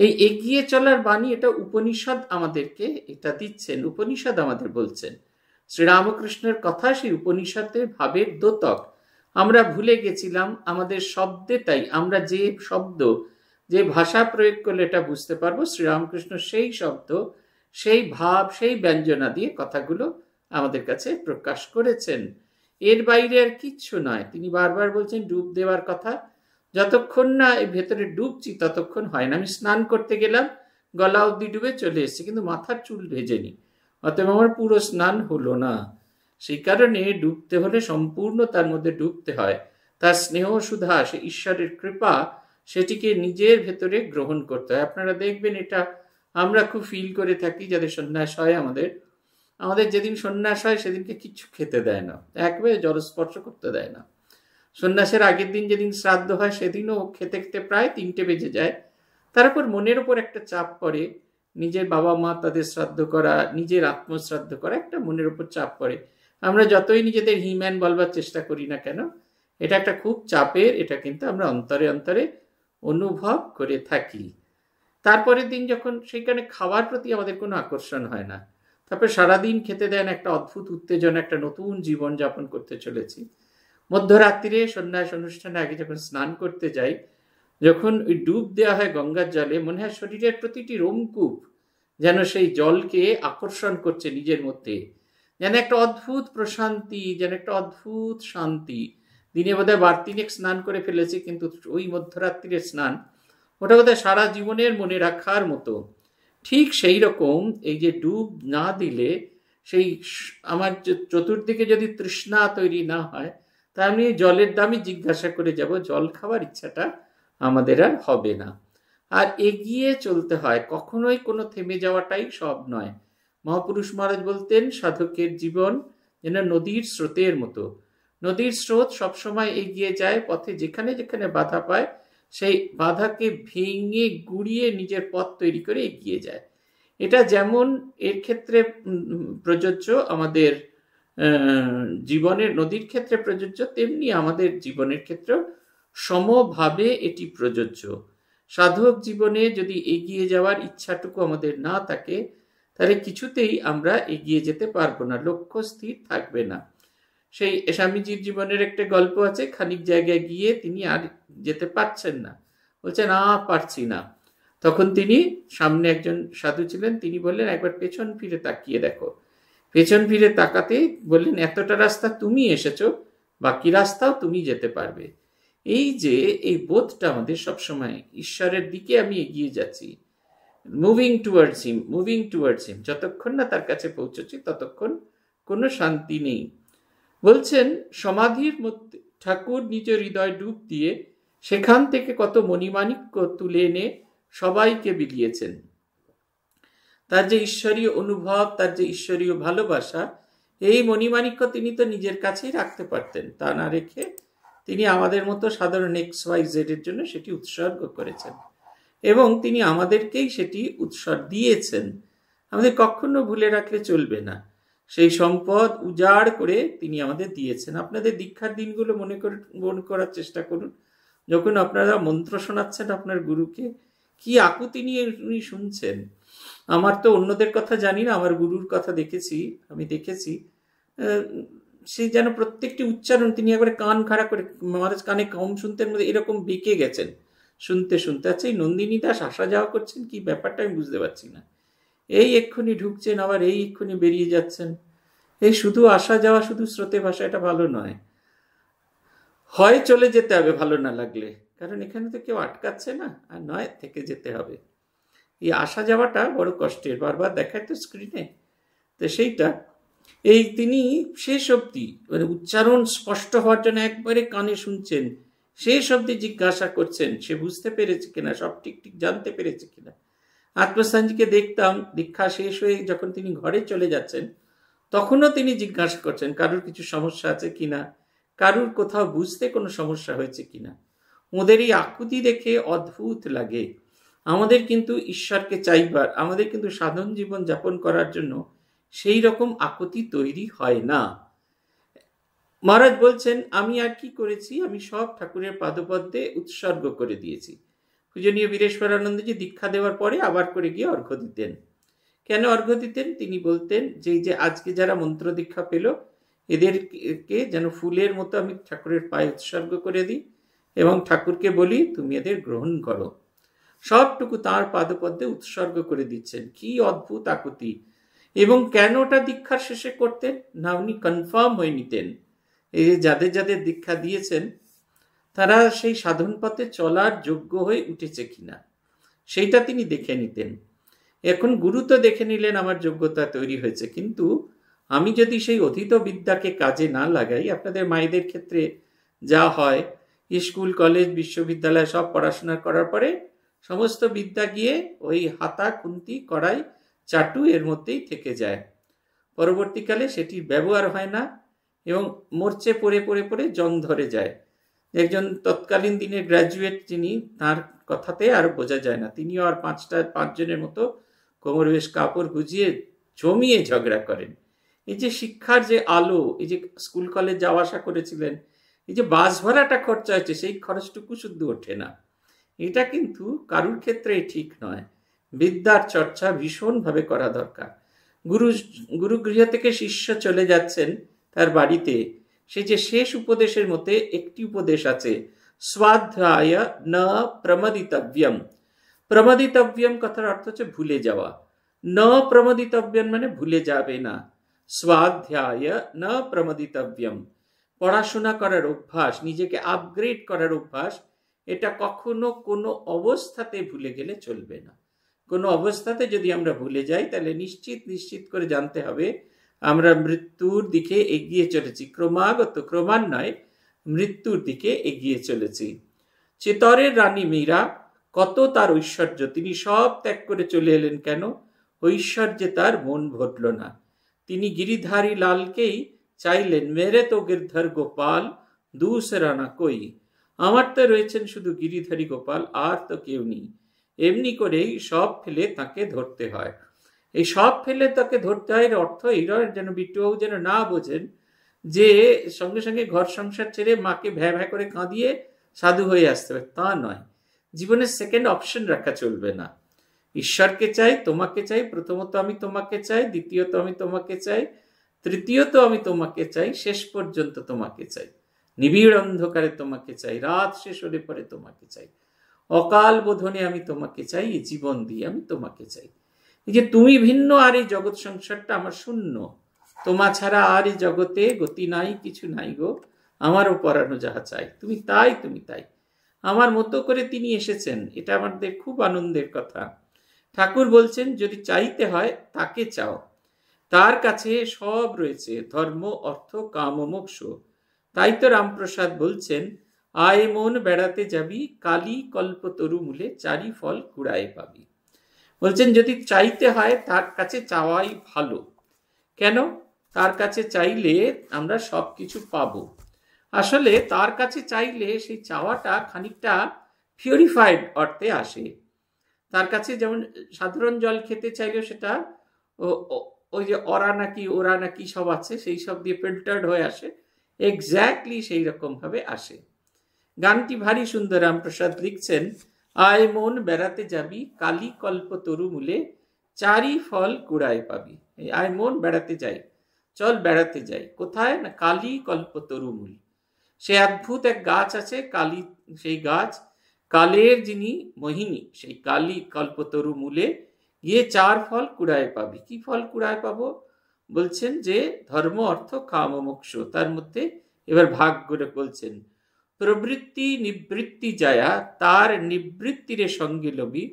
এই এগিয়ে চলার বাণী এটা উপনিষদ আমাদেরকে এটা দিচ্ছেন উপনিষদ আমাদের বলছেন শ্রীরামকৃষ্ণের কথা সেই উপনিষদে ভাবের দোতক আমরা ভুলে গেছিলাম আমাদের শব্দে তাই আমরা যে শব্দ যে ভাষা প্রয়োগ করলে এটা বুঝতে পারবো শ্রীরামকৃষ্ণ সেই শব্দ সেই ভাব সেই ব্যঞ্জনা দিয়ে কথাগুলো আমাদের কাছে প্রকাশ করেছেন এর বাইরে আর কিচ্ছু নয় তিনি বারবার বলছেন ডুব দেওয়ার কথা যতক্ষণ না এই ভেতরে ডুবছি ততক্ষণ হয় না আমি স্নান করতে গেলাম গলা অব্দি ডুবে চলে এসেছি কিন্তু মাথার চুল ভেজেনি অতএব আমার পুরো স্নান হলো না সেই কারণে ডুবতে হলে সম্পূর্ণ তার মধ্যে ডুবতে হয় তার স্নেহ সুধা সে ঈশ্বরের কৃপা সেটিকে নিজের ভেতরে গ্রহণ করতে হয় আপনারা দেখবেন এটা আমরা খুব ফিল করে থাকি যাদের সন্ন্যাস হয় আমাদের আমাদের যেদিন সন্ন্যাস হয় সেদিনকে কিচ্ছু খেতে দেয় না একবারে জলস্পর্শ করতে দেয় না সন্ন্যাসের আগের দিন যেদিন শ্রাদ্ধ হয় সেদিনও খেতে খেতে প্রায় তিনটে বেজে যায় তার উপর মনের উপর একটা চাপ পড়ে নিজের বাবা মা তাদের শ্রাদ্ধ করা নিজের আত্মশ্রাদ্ধ করা একটা মনের উপর চাপ পড়ে আমরা যতই নিজেদের হিম্যান বলবার চেষ্টা করি না কেন এটা একটা খুব চাপের এটা কিন্তু আমরা অন্তরে অন্তরে অনুভব করে থাকি তারপরের দিন যখন সেইখানে খাওয়ার প্রতি আমাদের কোনো আকর্ষণ হয় না তারপরে সারাদিন খেতে দেন একটা অদ্ভুত উত্তেজনা একটা নতুন জীবন যাপন করতে চলেছি মধ্যরাত্রিরে সন্ন্যাস অনুষ্ঠানে আগে যখন স্নান করতে যাই যখন ওই ডুব দেওয়া হয় গঙ্গার জলে মনে হয় শরীরের প্রতিটি রোমকূপ যেন সেই জলকে আকর্ষণ করছে নিজের মধ্যে যেন একটা অদ্ভুত প্রশান্তি যেন একটা অদ্ভুত শান্তি দিনে বোধহয় বার স্নান করে ফেলেছি কিন্তু ওই মধ্যরাত্রির স্নান ওটা বোধহয় সারা জীবনের মনে রাখার মতো ঠিক সেই রকম এই যে ডুব না দিলে সেই আমার চতুর্দিকে যদি তৃষ্ণা তৈরি না হয় তা আমি মানে জলের দামই জিজ্ঞাসা করে যাব জল খাওয়ার ইচ্ছাটা আমাদের আর হবে না আর এগিয়ে চলতে হয় কখনোই কোনো থেমে যাওয়াটাই সব নয় মহাপুরুষ মহারাজ বলতেন সাধকের জীবন যেন নদীর স্রোতের মতো নদীর স্রোত সবসময় এগিয়ে যায় পথে যেখানে যেখানে বাধা পায় সেই বাধাকে ভেঙে গুড়িয়ে নিজের পথ তৈরি করে এগিয়ে যায় এটা যেমন এর ক্ষেত্রে প্রযোজ্য আমাদের জীবনের নদীর ক্ষেত্রে প্রযোজ্য তেমনি আমাদের জীবনের ক্ষেত্রেও সমভাবে এটি প্রযোজ্য সাধক জীবনে যদি এগিয়ে যাওয়ার ইচ্ছাটুকু আমাদের না থাকে তাহলে কিছুতেই আমরা এগিয়ে যেতে পারবো না লক্ষ্য স্থির থাকবে না সেই স্বামীজির জীবনের একটা গল্প আছে খানিক জায়গায় গিয়ে তিনি আর যেতে পারছেন না বলছেন না পারছি না তখন তিনি সামনে একজন সাধু ছিলেন তিনি বললেন একবার পেছন ফিরে তাকিয়ে দেখো পেছন ফিরে তাকাতে বললেন এতটা রাস্তা তুমি এসেছো বাকি রাস্তাও তুমি যেতে পারবে এই যে এই বোধটা আমাদের সবসময় ঈশ্বরের দিকে আমি এগিয়ে যাচ্ছি moving towards him moving towards him যতক্ষণ না তার কাছে পৌঁছচ্ছি ততক্ষণ কোনো শান্তি নেই বলছেন সমাধির মধ্যে ঠাকুর নিজের হৃদয় ডুব দিয়ে সেখান থেকে কত মণিমাণিক্য তুলে এনে সবাইকে বিলিয়েছেন তার যে ঈশ্বরীয় অনুভব তার যে ঈশ্বরীয় ভালোবাসা এই মণিমাণিক্য তিনি তো নিজের কাছেই রাখতে পারতেন তা না রেখে তিনি আমাদের মতো সাধারণ এক্স ওয়াই জেডের জন্য সেটি উৎসর্গ করেছেন এবং তিনি আমাদেরকেই সেটি উৎসর্গ দিয়েছেন আমাদের কখনো ভুলে রাখলে চলবে না সেই সম্পদ উজাড় করে তিনি আমাদের দিয়েছেন আপনাদের দীক্ষার দিনগুলো মনে করে মনে করার চেষ্টা করুন যখন আপনারা মন্ত্র শোনাচ্ছেন আপনার গুরুকে কি আকুতি নিয়ে উনি শুনছেন আমার তো অন্যদের কথা জানি না আমার গুরুর কথা দেখেছি আমি দেখেছি সেই যেন প্রত্যেকটি উচ্চারণ তিনি একবারে কান খাড়া করে মহারাজ কানে কম শুনতেন মধ্যে এরকম বেঁকে গেছেন শুনতে শুনতে আচ্ছা এই নন্দিনী দাস আসা যাওয়া করছেন কি ব্যাপারটা আমি বুঝতে পারছি না এই এক্ষুনি ঢুকছেন আবার এই এক্ষুনি বেরিয়ে যাচ্ছেন এই শুধু আসা যাওয়া শুধু স্রোতে ভাষা এটা ভালো নয় হয় চলে যেতে হবে ভালো না লাগলে কারণ এখানে তো কেউ আটকাচ্ছে না আর নয় থেকে যেতে হবে এই আসা যাওয়াটা বড় কষ্টের বারবার দেখায় তো স্ক্রিনে তো সেইটা এই তিনি শেষ অব্দি মানে উচ্চারণ স্পষ্ট হওয়ার জন্য একবারে কানে শুনছেন শেষ অবধি জিজ্ঞাসা করছেন সে বুঝতে পেরেছে কিনা সব ঠিক ঠিক জানতে পেরেছে কিনা আত্মস্থানজিকে দেখতাম দীক্ষা শেষ হয়ে যখন তিনি ঘরে চলে যাচ্ছেন তখনও তিনি জিজ্ঞাসা করছেন কারুর কিছু সমস্যা আছে কিনা কারুর কোথাও বুঝতে কোনো সমস্যা হয়েছে কিনা ওদের এই আকুতি দেখে অদ্ভুত লাগে আমাদের কিন্তু ঈশ্বরকে চাইবার আমাদের কিন্তু সাধন জীবন যাপন করার জন্য সেই রকম আকুতি তৈরি হয় না মহারাজ বলছেন আমি আর কি করেছি আমি সব ঠাকুরের পাদপদ্মে উৎসর্গ করে দিয়েছি পূজনীয় বীরেশ্বরানন্দজি দীক্ষা দেওয়ার পরে আবার করে গিয়ে অর্ঘ্য দিতেন কেন অর্ঘ্য দিতেন তিনি বলতেন যে যে আজকে যারা মন্ত্র দীক্ষা পেল এদেরকে যেন ফুলের মতো আমি ঠাকুরের পায়ে উৎসর্গ করে দিই এবং ঠাকুরকে বলি তুমি এদের গ্রহণ করো সবটুকু তাঁর পাদপদ্মে উৎসর্গ করে দিচ্ছেন কি অদ্ভুত আকুতি এবং কেন ওটা দীক্ষার শেষে করতেন না উনি কনফার্ম হয়ে নিতেন এই যাদের যাদের দীক্ষা দিয়েছেন তারা সেই সাধন পথে চলার যোগ্য হয়ে উঠেছে কিনা সেইটা তিনি দেখে নিতেন এখন গুরু তো দেখে নিলেন আমার যোগ্যতা তৈরি হয়েছে কিন্তু আমি যদি সেই অধীত বিদ্যাকে কাজে না লাগাই আপনাদের মায়েদের ক্ষেত্রে যা হয় স্কুল কলেজ বিশ্ববিদ্যালয় সব পড়াশোনা করার পরে সমস্ত বিদ্যা গিয়ে ওই হাতা খুন্তি কড়াই চাটু এর মধ্যেই থেকে যায় পরবর্তীকালে সেটির ব্যবহার হয় না এবং মরচে পড়ে পড়ে পড়ে জং ধরে যায় একজন তৎকালীন দিনের গ্র্যাজুয়েট যিনি তার কথাতে আর বোঝা যায় না তিনিও আর পাঁচটা পাঁচজনের মতো কোমর বেশ কাপড় গুজিয়ে জমিয়ে ঝগড়া করেন এই যে শিক্ষার যে আলো এই যে স্কুল কলেজ যাওয়া আসা করেছিলেন এই যে বাস ভাড়াটা খরচা হচ্ছে সেই খরচটুকু শুদ্ধ ওঠে না এটা কিন্তু কারুর ক্ষেত্রে ঠিক নয় বিদ্যার চর্চা ভীষণভাবে করা দরকার গুরু গুরুগৃহ থেকে শিষ্য চলে যাচ্ছেন তার বাড়িতে সে যে শেষ উপদেশের মধ্যে একটি উপদেশ আছে স্বাধ্যায় ন প্রমদিতব্যম প্রমদিতব্যম কথার অর্থ হচ্ছে ভুলে যাওয়া ন প্রমদিতব্যম মানে ভুলে যাবে না স্বাধ্যায় ন প্রমদিতব্যম পড়াশোনা করার অভ্যাস নিজেকে আপগ্রেড করার অভ্যাস এটা কখনো কোনো অবস্থাতে ভুলে গেলে চলবে না কোনো অবস্থাতে যদি আমরা ভুলে যাই তাহলে নিশ্চিত নিশ্চিত করে জানতে হবে আমরা মৃত্যুর দিকে এগিয়ে চলেছি ক্রমাগত ক্রমান্বয়ে মৃত্যুর দিকে এগিয়ে চলেছি চিতরের রানী মীরা কত তার ঐশ্বর্য তিনি সব ত্যাগ করে চলে এলেন কেন ঐশ্বর্যে তার মন ভটল না তিনি গিরিধারী লালকেই চাইলেন মেরে তো গিরধর গোপাল না কই আমার তো রয়েছেন শুধু গিরিধারী গোপাল আর তো কেউ নেই এমনি করেই সব ফেলে তাকে ধরতে হয় এই সব ফেলে তাকে ধরতে হয় এর অর্থ এই নয় যেন বিট্টুবাবু যেন না বোঝেন যে সঙ্গে সঙ্গে ঘর সংসার ছেড়ে মাকে ভ্যা ভ্যা করে কাঁদিয়ে সাধু হয়ে আসতে হবে তা নয় জীবনের সেকেন্ড অপশন রাখা চলবে না ঈশ্বরকে চাই তোমাকে চাই প্রথমত আমি তোমাকে চাই দ্বিতীয়ত আমি তোমাকে চাই তৃতীয়ত আমি তোমাকে চাই শেষ পর্যন্ত তোমাকে চাই নিবিড় অন্ধকারে তোমাকে চাই রাত শেষ হলে পরে তোমাকে চাই অকাল বোধনে আমি তোমাকে চাই জীবন দিয়ে আমি তোমাকে চাই যে তুমি ভিন্ন আর এই জগৎ সংসারটা আমার শূন্য তোমা ছাড়া আর এই জগতে গতি নাই কিছু নাই গো আমারও পরানো যাহা চাই তুমি তাই তুমি তাই আমার মতো করে তিনি এসেছেন এটা আমাদের খুব আনন্দের কথা ঠাকুর বলছেন যদি চাইতে হয় তাকে চাও তার কাছে সব রয়েছে ধর্ম অর্থ কাম মোক্ষ তাই তো রামপ্রসাদ বলছেন আয় মন বেড়াতে যাবি কালি কল্পতরু মূলে চারি ফল কুড়ায় পাবি বলছেন যদি চাইতে হয় তার কাছে চাওয়াই ভালো কেন তার কাছে চাইলে আমরা সব কিছু পাবো আসলে তার কাছে চাইলে সেই চাওয়াটা খানিকটা পিউরিফাইড অর্থে আসে তার কাছে যেমন সাধারণ জল খেতে চাইলেও সেটা ওই যে অরা নাকি ওরা নাকি সব আছে সেই সব দিয়ে ফিল্টার্ড হয়ে আসে এক্স্যাক্টলি সেই রকমভাবে আসে গানটি ভারী সুন্দর রামপ্রসাদ লিখছেন আয় মন বেড়াতে যাবি কালি কল্প মূলে চারি ফল কুড়ায় পাবি এই আয় মন বেড়াতে যাই চল বেড়াতে যাই কোথায় না কালি কল্প তরুমূল সে অদ্ভুত এক গাছ আছে কালি সেই গাছ কালের যিনি মোহিনী সেই কালী কল্পতরু মূলে গিয়ে চার ফল কুড়ায় পাবি কি ফল কুড়ায় পাবো বলছেন যে ধর্ম অর্থ কাম মোক্ষ তার মধ্যে এবার ভাগ করে বলছেন প্রবৃত্তি নিবৃত্তি যায়া তার নিবৃত্তিরে সঙ্গে লবি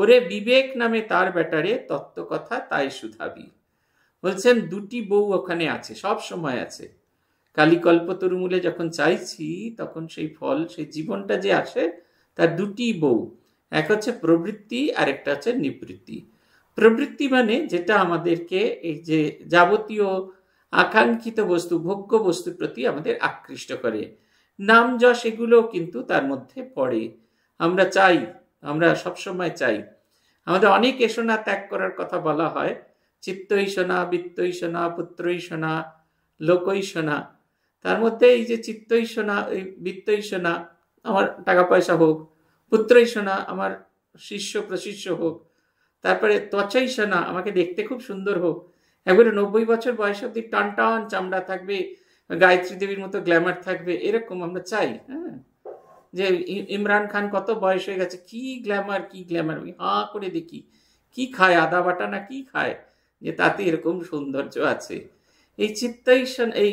ওরে বিবেক নামে তার ব্যাটারে তত্ত্ব কথা তাই শুধাবি বলছেন দুটি বউ ওখানে আছে সব সময় আছে কালিকল্প তরুমূলে যখন চাইছি তখন সেই ফল সেই জীবনটা যে আসে তার দুটি বউ এক হচ্ছে প্রবৃত্তি আর একটা হচ্ছে নিবৃত্তি প্রবৃত্তি মানে যেটা আমাদেরকে এই যে যাবতীয় আকাঙ্ক্ষিত বস্তু ভোগ্য বস্তুর প্রতি আমাদের আকৃষ্ট করে নাম যশ এগুলো কিন্তু তার মধ্যে পড়ে আমরা চাই আমরা সবসময় চাই আমাদের অনেক এসোনা ত্যাগ করার কথা বলা হয় চিত্তইসোনা বিত্তইসোনা পুত্রইসোনা লোকইসোনা তার মধ্যে এই যে চিত্তইসোনা বিত্তইসোনা আমার টাকা পয়সা হোক পুত্রইসোনা আমার শিষ্য প্রশিষ্য হোক তারপরে ত্বচাইসোনা আমাকে দেখতে খুব সুন্দর হোক একবারে নব্বই বছর বয়স অব্দি টান টান চামড়া থাকবে গায়ত্রী দেবীর মতো গ্ল্যামার থাকবে এরকম আমরা চাই হ্যাঁ যে ইমরান খান কত বয়স হয়ে গেছে কি গ্ল্যামার কি গ্ল্যামার আমি হাঁ করে দেখি কি খায় আদা বাটা না কি খায় যে তাতে এরকম সৌন্দর্য আছে এই চিত্তাইসনা এই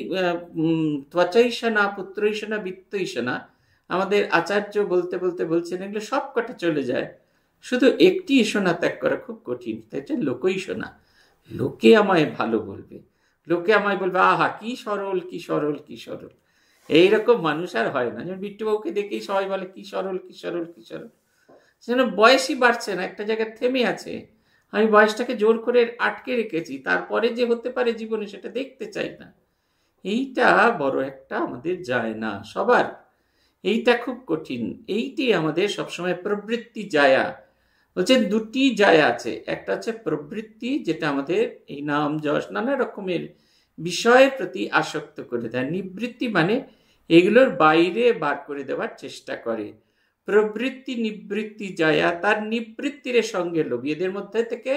ত্বচাইসনা পুত্রৈসনা বৃত্তৈসনা আমাদের আচার্য বলতে বলতে বলছেন এগুলো সব কটা চলে যায় শুধু একটি ইসনা ত্যাগ করা খুব কঠিন তাই লোকই লোকইসনা লোকে আমায় ভালো বলবে লোকে আমায় বলবে আহা কি সরল কি সরল কি সরল এইরকম মানুষ আর হয় না যেমন বিট্টুবাবুকে দেখেই সবাই বলে কি সরল কি সরল কি সরল যেন বয়সই বাড়ছে না একটা জায়গায় থেমে আছে আমি বয়সটাকে জোর করে আটকে রেখেছি তারপরে যে হতে পারে জীবনে সেটা দেখতে চাই না এইটা বড় একটা আমাদের যায় না সবার এইটা খুব কঠিন এইটি আমাদের সবসময় প্রবৃত্তি যায়া হচ্ছে দুটি যায় আছে একটা হচ্ছে প্রবৃত্তি যেটা আমাদের এই নাম যশ নানা রকমের বিষয়ের প্রতি আসক্ত করে দেয় নিবৃত্তি মানে এগুলোর বাইরে বার করে দেওয়ার চেষ্টা করে প্রবৃত্তি নিবৃত্তি জয়া তার নিবৃত্তির সঙ্গে লোভ এদের মধ্যে থেকে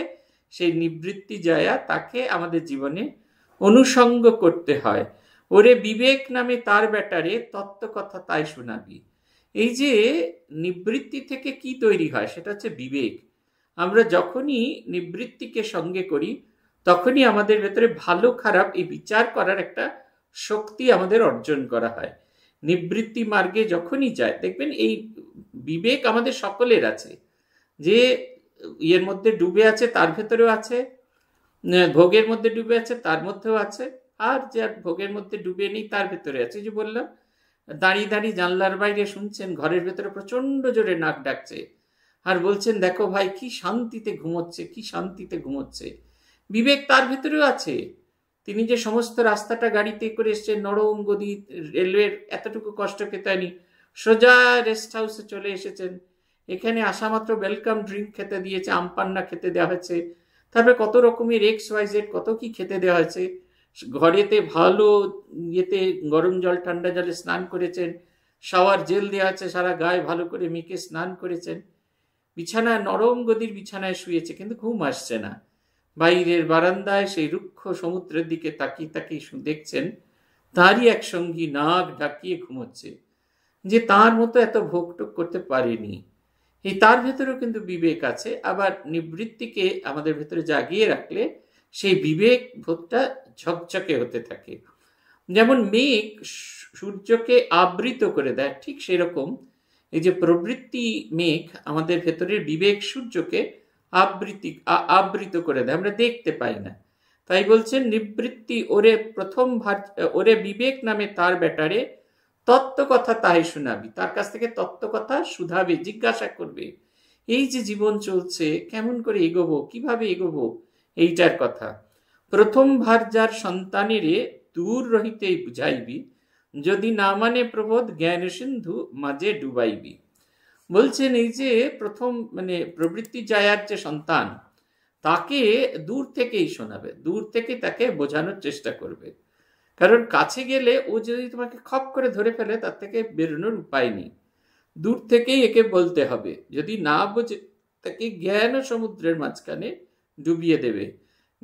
সেই নিবৃত্তি জয়া তাকে আমাদের জীবনে অনুসঙ্গ করতে হয় ওরে বিবেক নামে তার ব্যাটারে তত্ত্ব কথা তাই শোনাবি এই যে নিবৃত্তি থেকে কি তৈরি হয় সেটা হচ্ছে বিবেক আমরা যখনই নিবৃত্তিকে সঙ্গে করি তখনই আমাদের ভেতরে ভালো খারাপ এই বিচার করার একটা শক্তি আমাদের অর্জন করা হয় নিবৃত্তি মার্গে যখনই যায় দেখবেন এই বিবেক আমাদের সকলের আছে যে ইয়ের মধ্যে ডুবে আছে তার ভেতরেও আছে ভোগের মধ্যে ডুবে আছে তার মধ্যেও আছে আর যে ভোগের মধ্যে ডুবে নেই তার ভেতরে আছে যে বললাম দাঁড়িয়ে দাঁড়িয়ে জানলার বাইরে শুনছেন ঘরের ভেতরে প্রচণ্ড জোরে নাক ডাকছে আর বলছেন দেখো ভাই কি শান্তিতে ঘুমোচ্ছে কি শান্তিতে ঘুমোচ্ছে বিবেক তার ভেতরেও আছে তিনি যে সমস্ত রাস্তাটা গাড়িতে করে এসছে নরম গদি রেলওয়ের এতটুকু কষ্ট হয়নি সোজা রেস্ট হাউসে চলে এসেছেন এখানে আসা মাত্র ওয়েলকাম ড্রিঙ্ক খেতে দিয়েছে আমপান্না খেতে দেওয়া হয়েছে তারপরে কত রকমের এক্স ওয়াইজেড কত কি খেতে দেওয়া হয়েছে ঘরেতে ভালো ইয়েতে গরম জল ঠান্ডা জলে স্নান করেছেন শাওয়ার জেল দেওয়া আছে সারা গায়ে ভালো করে মেখে স্নান করেছেন বিছানায় নরম গদির বিছানায় শুয়েছে কিন্তু ঘুম আসছে না বাইরের বারান্দায় সেই রুক্ষ সমুদ্রের দিকে তাকিয়ে তাকিয়ে দেখছেন তারই এক সঙ্গী নাক ঢাকিয়ে ঘুমোচ্ছে যে তার মতো এত টোক করতে পারেনি এই তার ভেতরেও কিন্তু বিবেক আছে আবার নিবৃত্তিকে আমাদের ভেতরে জাগিয়ে রাখলে সেই বিবেক ভোগটা ঝকঝকে হতে থাকে যেমন মেঘ সূর্যকে আবৃত করে দেয় ঠিক সেরকম এই যে প্রবৃত্তি মেঘ আমাদের ভেতরের বিবেক সূর্যকে আবৃত্তি আবৃত করে দেয় আমরা দেখতে পাই না তাই বলছেন নিবৃত্তি ওরে প্রথম ওরে বিবেক নামে তার ব্যাটারে তত্ত্ব কথা তাই শোনাবি তার কাছ থেকে তত্ত্ব কথা শুধাবে জিজ্ঞাসা করবে এই যে জীবন চলছে কেমন করে এগোবো কিভাবে এগোবো এইটার কথা প্রথম ভার যার সন্তানেরে দূর রহিতেই বুঝাইবি যদি না মানে প্রবোধ জ্ঞান সিন্ধু মাঝে ডুবাইবি বলছেন এই যে প্রথম মানে প্রবৃত্তি জায়ার যে সন্তান তাকে দূর থেকেই শোনাবে দূর থেকে তাকে বোঝানোর চেষ্টা করবে কারণ কাছে গেলে ও যদি তোমাকে খপ করে ধরে ফেলে তার থেকে বেরোনোর উপায় নেই দূর থেকেই একে বলতে হবে যদি না বোঝে তাকে জ্ঞান সমুদ্রের মাঝখানে ডুবিয়ে দেবে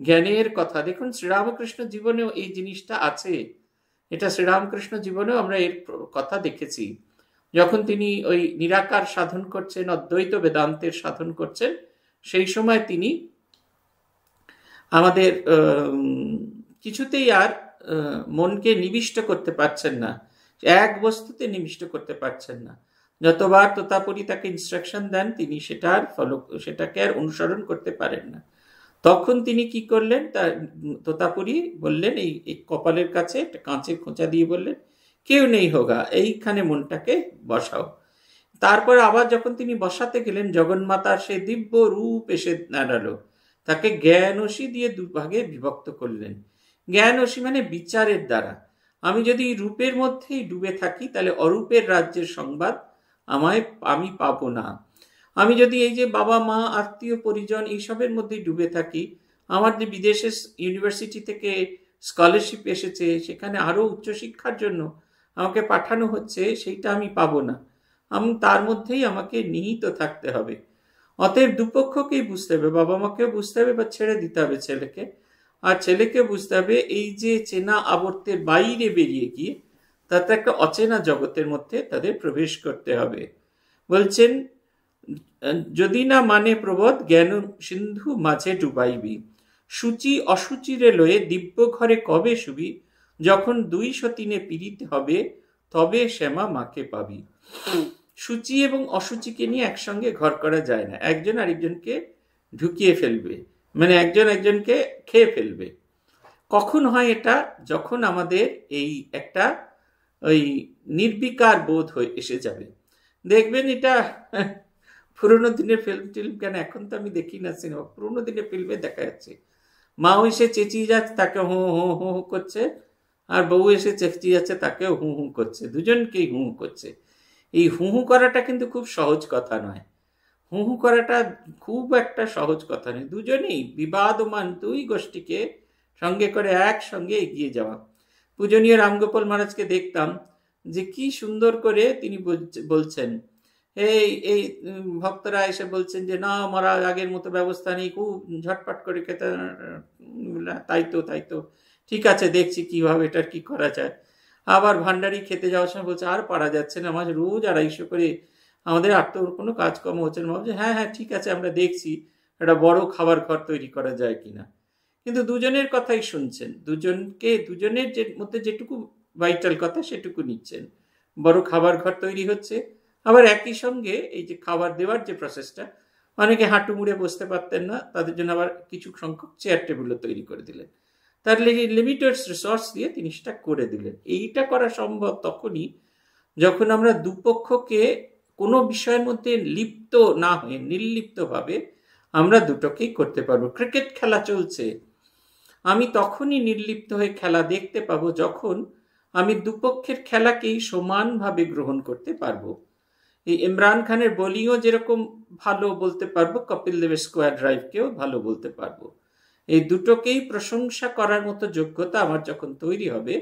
জ্ঞানের কথা দেখুন শ্রীরামকৃষ্ণ জীবনেও এই জিনিসটা আছে এটা শ্রীরামকৃষ্ণ জীবনেও আমরা এর কথা দেখেছি যখন তিনি ওই নিরাকার সাধন করছেন অদ্বৈত বেদান্তের সাধন করছেন সেই সময় তিনি আমাদের কিছুতেই আর মনকে নিবিষ্ট করতে পারছেন না এক বস্তুতে নিবিষ্ট করতে পারছেন না যতবার তোতাপুরি তাকে ইনস্ট্রাকশন দেন তিনি সেটার ফলো সেটাকে আর অনুসরণ করতে পারেন না তখন তিনি কি করলেন তা তোতাপুরি বললেন এই কপালের কাছে একটা কাঁচের খোঁচা দিয়ে বললেন কেউ নেই হোগা এইখানে মনটাকে বসাও তারপর আবার যখন তিনি বসাতে গেলেন জগন্মাতার সে দিব্য রূপ এসে দাঁড়ালো তাকে জ্ঞানসী দিয়ে দুভাগে বিভক্ত করলেন জ্ঞানসী মানে বিচারের দ্বারা আমি যদি রূপের মধ্যেই ডুবে থাকি তাহলে অরূপের রাজ্যের সংবাদ আমায় আমি পাবো না আমি যদি এই যে বাবা মা আত্মীয় পরিজন এইসবের মধ্যেই ডুবে থাকি আমার যে বিদেশে ইউনিভার্সিটি থেকে স্কলারশিপ এসেছে সেখানে আরও উচ্চশিক্ষার জন্য আমাকে পাঠানো হচ্ছে সেইটা আমি পাবো না আমি তার মধ্যেই আমাকে নিহিত থাকতে হবে অতএব দুপক্ষকেই বুঝতে হবে বাবা মাকেও বুঝতে হবে বা ছেড়ে দিতে হবে ছেলেকে আর ছেলেকে বুঝতে হবে এই যে চেনা আবর্তের বাইরে বেরিয়ে গিয়ে তাতে একটা অচেনা জগতের মধ্যে তাদের প্রবেশ করতে হবে বলছেন যদি না মানে প্রবোধ জ্ঞান সিন্ধু মাঝে ডুবাইবি সূচি অসুচিরে লয়ে দিব্য ঘরে কবে শুবি যখন দুই সতীনে পীড়িত হবে তবে শ্যামা মাকে পাবি সূচি এবং অসুচিকে নিয়ে একসঙ্গে ঘর করা যায় না একজন আরেকজনকে ঢুকিয়ে ফেলবে মানে একজন একজনকে খেয়ে ফেলবে কখন হয় এটা যখন আমাদের এই একটা ওই নির্বিকার বোধ হয়ে এসে যাবে দেখবেন এটা পুরোনো দিনের ফিল্ম টিল্ম কেন এখন তো আমি দেখি না সিনেমা পুরোনো দিনের ফিল্মে দেখা যাচ্ছে মাও এসে চেঁচিয়ে যাচ্ছে তাকে হু হু হু হু করছে আর বউ এসে চেঁচিয়ে যাচ্ছে তাকে হু হু করছে দুজনকেই হু হু করছে এই হু হু করাটা কিন্তু খুব সহজ কথা নয় হু হু করাটা খুব একটা সহজ কথা নয় দুজনেই বিবাদমান দুই গোষ্ঠীকে সঙ্গে করে একসঙ্গে এগিয়ে যাওয়া পূজনীয় রামগোপাল মহারাজকে দেখতাম যে কি সুন্দর করে তিনি বলছেন এই এই ভক্তরা এসে বলছেন যে না মহারাজ আগের মতো ব্যবস্থা নেই খুব ঝটপট করে খেতে তাই তো তাই তো ঠিক আছে দেখছি কিভাবে এটার কি করা যায় আবার ভান্ডারি খেতে যাওয়ার সময় বলছে আর পারা যাচ্ছে না মাঝে রোজ আড়াইশো করে আমাদের আর তো কোনো কাজকর্ম হচ্ছে না ভাবছে হ্যাঁ হ্যাঁ ঠিক আছে আমরা দেখছি একটা বড় খাবার ঘর তৈরি করা যায় কিনা কিন্তু দুজনের কথাই শুনছেন দুজনকে দুজনের যে মধ্যে যেটুকু ভাইটাল কথা সেটুকু নিচ্ছেন বড় খাবার ঘর তৈরি হচ্ছে আবার একই সঙ্গে এই যে খাবার দেওয়ার যে প্রসেসটা অনেকে হাঁটু মুড়ে বসতে পারতেন না তাদের জন্য আবার কিছু সংখ্যক চেয়ার টেবিলও তৈরি করে দিলেন তার লিমিটেড রিসোর্স দিয়ে তিনি সেটা করে দিলেন এইটা করা সম্ভব তখনই যখন আমরা দুপক্ষকে কোনো বিষয়ের মধ্যে লিপ্ত না হয়ে নির্লিপ্তভাবে আমরা দুটোকেই করতে পারবো ক্রিকেট খেলা চলছে আমি তখনই নির্লিপ্ত হয়ে খেলা দেখতে পাবো যখন আমি দুপক্ষের খেলাকেই সমানভাবে গ্রহণ করতে পারবো এই ইমরান খানের বোলিংও যেরকম ভালো বলতে পারবো কপিল দেবের স্কোয়ার ড্রাইভকেও ভালো বলতে পারবো এই দুটোকেই প্রশংসা করার মতো যোগ্যতা আমার যখন তৈরি হবে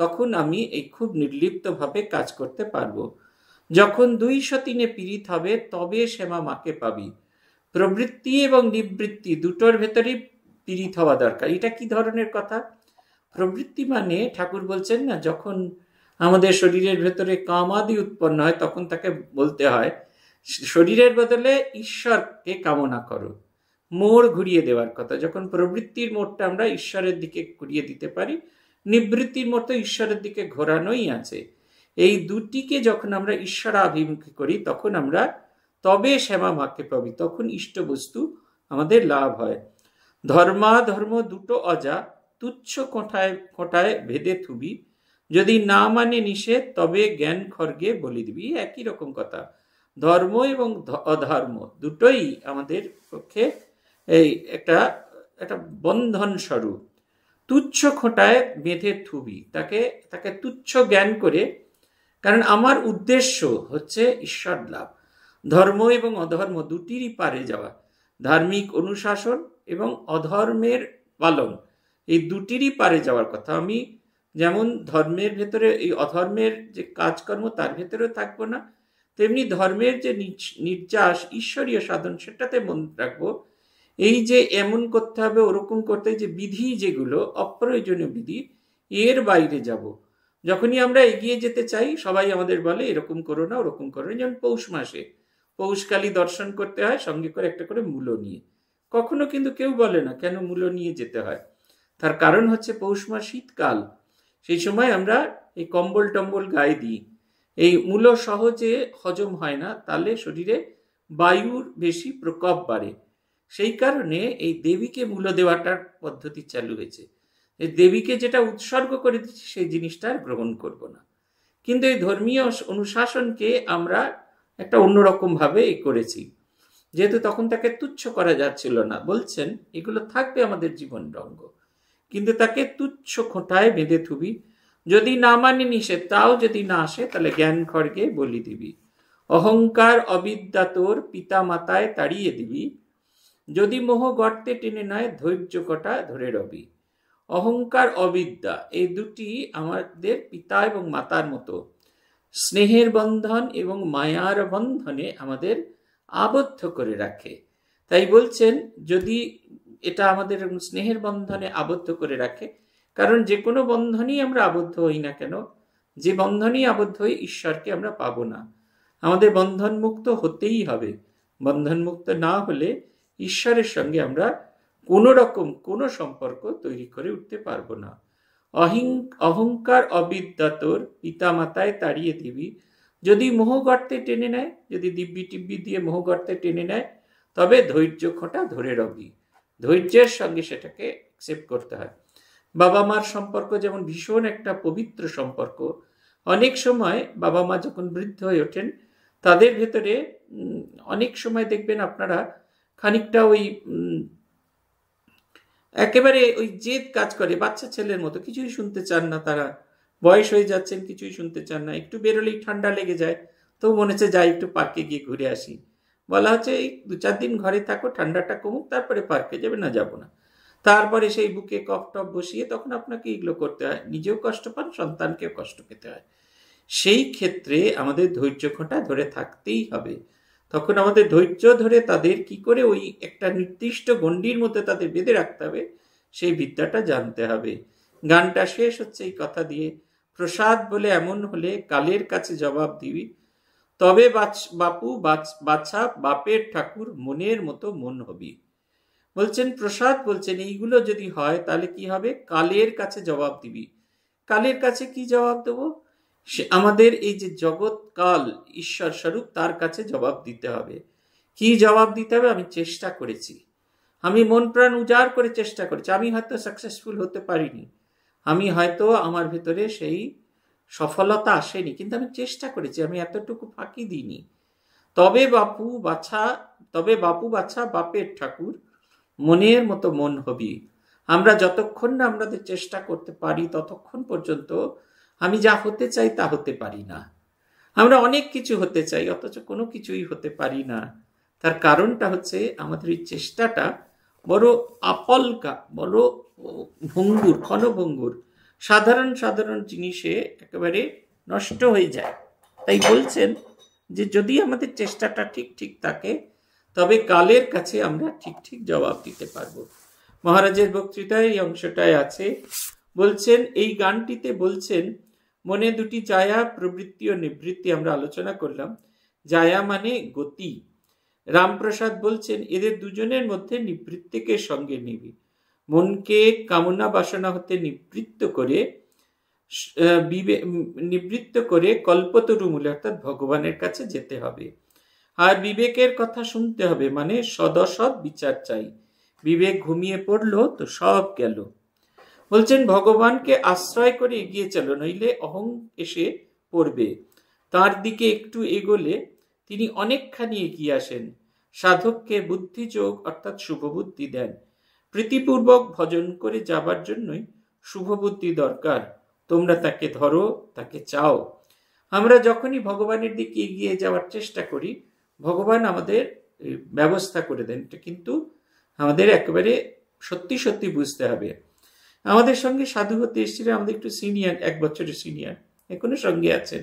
তখন আমি এই খুব নির্লিপ্তভাবে কাজ করতে পারবো যখন দুইশো তিনে পীড়িত হবে তবে শ্যামা মাকে পাবি প্রবৃত্তি এবং নিবৃত্তি দুটোর ভেতরেই পীড়িত হওয়া দরকার এটা কি ধরনের কথা প্রবৃত্তি মানে ঠাকুর বলছেন না যখন আমাদের শরীরের ভেতরে কামাদি উৎপন্ন হয় তখন তাকে বলতে হয় শরীরের বদলে ঈশ্বরকে কামনা করো মোড় ঘুরিয়ে দেওয়ার কথা যখন প্রবৃত্তির মোড়টা আমরা ঈশ্বরের দিকে ঘুরিয়ে দিতে পারি নিবৃত্তির মতো ঈশ্বরের দিকে ঘোরানোই আছে এই দুটিকে যখন আমরা ঈশ্বরাভিমুখী করি তখন আমরা তবে শ্যামা মাকে পাবি তখন ইষ্ট বস্তু আমাদের লাভ হয় ধর্মাধর্ম দুটো অজা তুচ্ছ কোঠায় কোঠায় ভেদে থুবি যদি না মানে নিষেধ তবে জ্ঞান খর্গে বলি দিবি একই রকম কথা ধর্ম এবং অধর্ম দুটোই আমাদের পক্ষে এই একটা একটা বন্ধন স্বরূপ তুচ্ছ খোঁটায় বেঁধে থুবি তাকে তাকে তুচ্ছ জ্ঞান করে কারণ আমার উদ্দেশ্য হচ্ছে ঈশ্বর লাভ ধর্ম এবং অধর্ম দুটিরই পারে যাওয়া ধার্মিক অনুশাসন এবং অধর্মের পালন এই দুটিরই পারে যাওয়ার কথা আমি যেমন ধর্মের ভেতরে এই অধর্মের যে কাজকর্ম তার ভেতরেও থাকবো না তেমনি ধর্মের যে নির্যাস ঈশ্বরীয় সাধন সেটাতে মন রাখবো এই যে এমন করতে হবে ওরকম করতে যে বিধি যেগুলো অপ্রয়োজনীয় বিধি এর বাইরে যাব। যখনই আমরা এগিয়ে যেতে চাই সবাই আমাদের বলে এরকম করো না ওরকম করো না যেমন পৌষ মাসে পৌষকালী দর্শন করতে হয় সঙ্গে করে একটা করে মূলো নিয়ে কখনো কিন্তু কেউ বলে না কেন মূল্য নিয়ে যেতে হয় তার কারণ হচ্ছে পৌষ মাস শীতকাল সেই সময় আমরা এই কম্বল টম্বল গায়ে দিই এই মূল সহজে হজম হয় না তাহলে শরীরে বায়ুর বেশি প্রকোপ বাড়ে সেই কারণে এই দেবীকে মূল দেওয়াটার পদ্ধতি চালু হয়েছে দেবীকে যেটা উৎসর্গ করে দিচ্ছি সেই জিনিসটা আর গ্রহণ করব না কিন্তু এই ধর্মীয় অনুশাসনকে আমরা একটা অন্যরকমভাবে এ করেছি যেহেতু তখন তাকে তুচ্ছ করা যাচ্ছিল না বলছেন এগুলো থাকবে আমাদের জীবন রঙ্গ কিন্তু তাকে তুচ্ছ খোঁটায় বেঁধে থুবি যদি না মানে নিষে তাও যদি না আসে তাহলে জ্ঞান খড়গে বলি দিবি অহংকার অবিদ্যা তোর পিতা মাতায় তাড়িয়ে দিবি যদি মোহ গর্তে টেনে নেয় ধৈর্য কটা ধরে রবি অহংকার অবিদ্যা এই দুটি আমাদের পিতা এবং মাতার মতো স্নেহের বন্ধন এবং মায়ার বন্ধনে আমাদের আবদ্ধ করে রাখে তাই বলছেন যদি এটা আমাদের স্নেহের বন্ধনে আবদ্ধ করে রাখে কারণ যে কোনো বন্ধনই আমরা আবদ্ধ হই না কেন যে বন্ধনই আবদ্ধ হই ঈশ্বরকে আমরা পাবো না আমাদের বন্ধন মুক্ত হতেই হবে বন্ধন মুক্ত না হলে ঈশ্বরের সঙ্গে আমরা কোনো রকম কোনো সম্পর্ক তৈরি করে উঠতে পারবো না অহিং অহংকার অবিদ্যা তোর পিতা মাতায় তাড়িয়ে দিবি যদি মোহ গর্তে টেনে নেয় যদি দিব্যি টিব্বি দিয়ে মোহ গর্তে টেনে নেয় তবে ধৈর্য খোঁটা ধরে রবি ধৈর্যের সঙ্গে সেটাকে অ্যাকসেপ্ট করতে হয় বাবা মার সম্পর্ক যেমন ভীষণ একটা পবিত্র সম্পর্ক অনেক সময় বাবা মা যখন বৃদ্ধ হয়ে ওঠেন তাদের ভেতরে অনেক সময় দেখবেন আপনারা খানিকটা ওই একেবারে ওই জেদ কাজ করে বাচ্চা ছেলের মতো কিছুই শুনতে চান না তারা বয়স হয়ে যাচ্ছেন কিছুই শুনতে চান না একটু বেরোলেই ঠান্ডা লেগে যায় তো মনে হচ্ছে যাই একটু পার্কে গিয়ে ঘুরে আসি বলা হচ্ছে এই দু চার দিন ঘরে থাকো ঠান্ডাটা কমুক তারপরে পার্কে যাবে না যাব না তারপরে সেই বুকে কফ টপ বসিয়ে তখন আপনাকে এগুলো করতে হয় নিজেও কষ্ট পান সন্তানকেও কষ্ট পেতে হয় সেই ক্ষেত্রে আমাদের ধৈর্য ঘটা ধরে থাকতেই হবে তখন আমাদের ধৈর্য ধরে তাদের কি করে ওই একটা নির্দিষ্ট গণ্ডির মধ্যে তাদের বেঁধে রাখতে হবে সেই বিদ্যাটা জানতে হবে গানটা শেষ হচ্ছে এই কথা দিয়ে প্রসাদ বলে এমন হলে কালের কাছে জবাব দিবি তবে বাপু বাছা বাপের ঠাকুর মনের মতো মন হবি বলছেন প্রসাদ বলছেন এইগুলো যদি হয় তাহলে কি হবে কালের কাছে জবাব দিবি কালের কাছে কি জবাব দেব সে আমাদের এই যে জগৎ কাল ঈশ্বর স্বরূপ তার কাছে জবাব দিতে হবে কি জবাব দিতে হবে আমি চেষ্টা করেছি আমি মন প্রাণ উজাড় করে চেষ্টা করেছি আমি হয়তো সাকসেসফুল হতে পারিনি আমি হয়তো আমার ভেতরে সেই সফলতা আসেনি কিন্তু আমি চেষ্টা করেছি আমি এতটুকু ফাঁকি দিইনি তবে বাপু বাছা তবে বাপু বাছা বাপের ঠাকুর মনের মতো মন হবি আমরা যতক্ষণ না আমাদের চেষ্টা করতে পারি ততক্ষণ পর্যন্ত আমি যা হতে চাই তা হতে পারি না আমরা অনেক কিছু হতে চাই অথচ কোনো কিছুই হতে পারি না তার কারণটা হচ্ছে আমাদের এই চেষ্টাটা বড় আপলকা বড় ভঙ্গুর ক্ষণভঙ্গুর সাধারণ সাধারণ জিনিসে একেবারে নষ্ট হয়ে যায় তাই বলছেন যে যদি আমাদের চেষ্টাটা ঠিক ঠিক থাকে তবে কালের কাছে আমরা ঠিক ঠিক জবাব দিতে পারব মহারাজের বক্তৃতায় এই অংশটায় আছে বলছেন এই গানটিতে বলছেন মনে দুটি জায়া প্রবৃত্তি ও নিবৃত্তি আমরা আলোচনা করলাম জায়া মানে গতি রামপ্রসাদ বলছেন এদের দুজনের মধ্যে নিবৃত্তিকে সঙ্গে নিবি মনকে কামনা বাসনা হতে নিবৃত্ত করে নিবৃত্ত করে কল্পতরু মূলে অর্থাৎ ভগবানের কাছে যেতে হবে আর বিবেকের কথা শুনতে হবে মানে সদসদ বিচার চাই বিবেক ঘুমিয়ে পড়লো তো সব গেল বলছেন ভগবানকে আশ্রয় করে এগিয়ে চলো নইলে অহং এসে পড়বে তার দিকে একটু এগোলে তিনি অনেকখানি এগিয়ে আসেন সাধককে বুদ্ধিযোগ অর্থাৎ শুভবুদ্ধি দেন প্রীতিপূর্বক ভজন করে যাবার জন্যই শুভবুদ্ধি দরকার তোমরা তাকে ধরো তাকে চাও আমরা যখনই ভগবানের দিকে এগিয়ে যাওয়ার চেষ্টা করি ভগবান আমাদের ব্যবস্থা করে দেন এটা কিন্তু আমাদের একেবারে সত্যি সত্যি বুঝতে হবে আমাদের সঙ্গে সাধু হতে এসেছিল আমাদের একটু সিনিয়র এক বছরের সিনিয়র এখনো সঙ্গে আছেন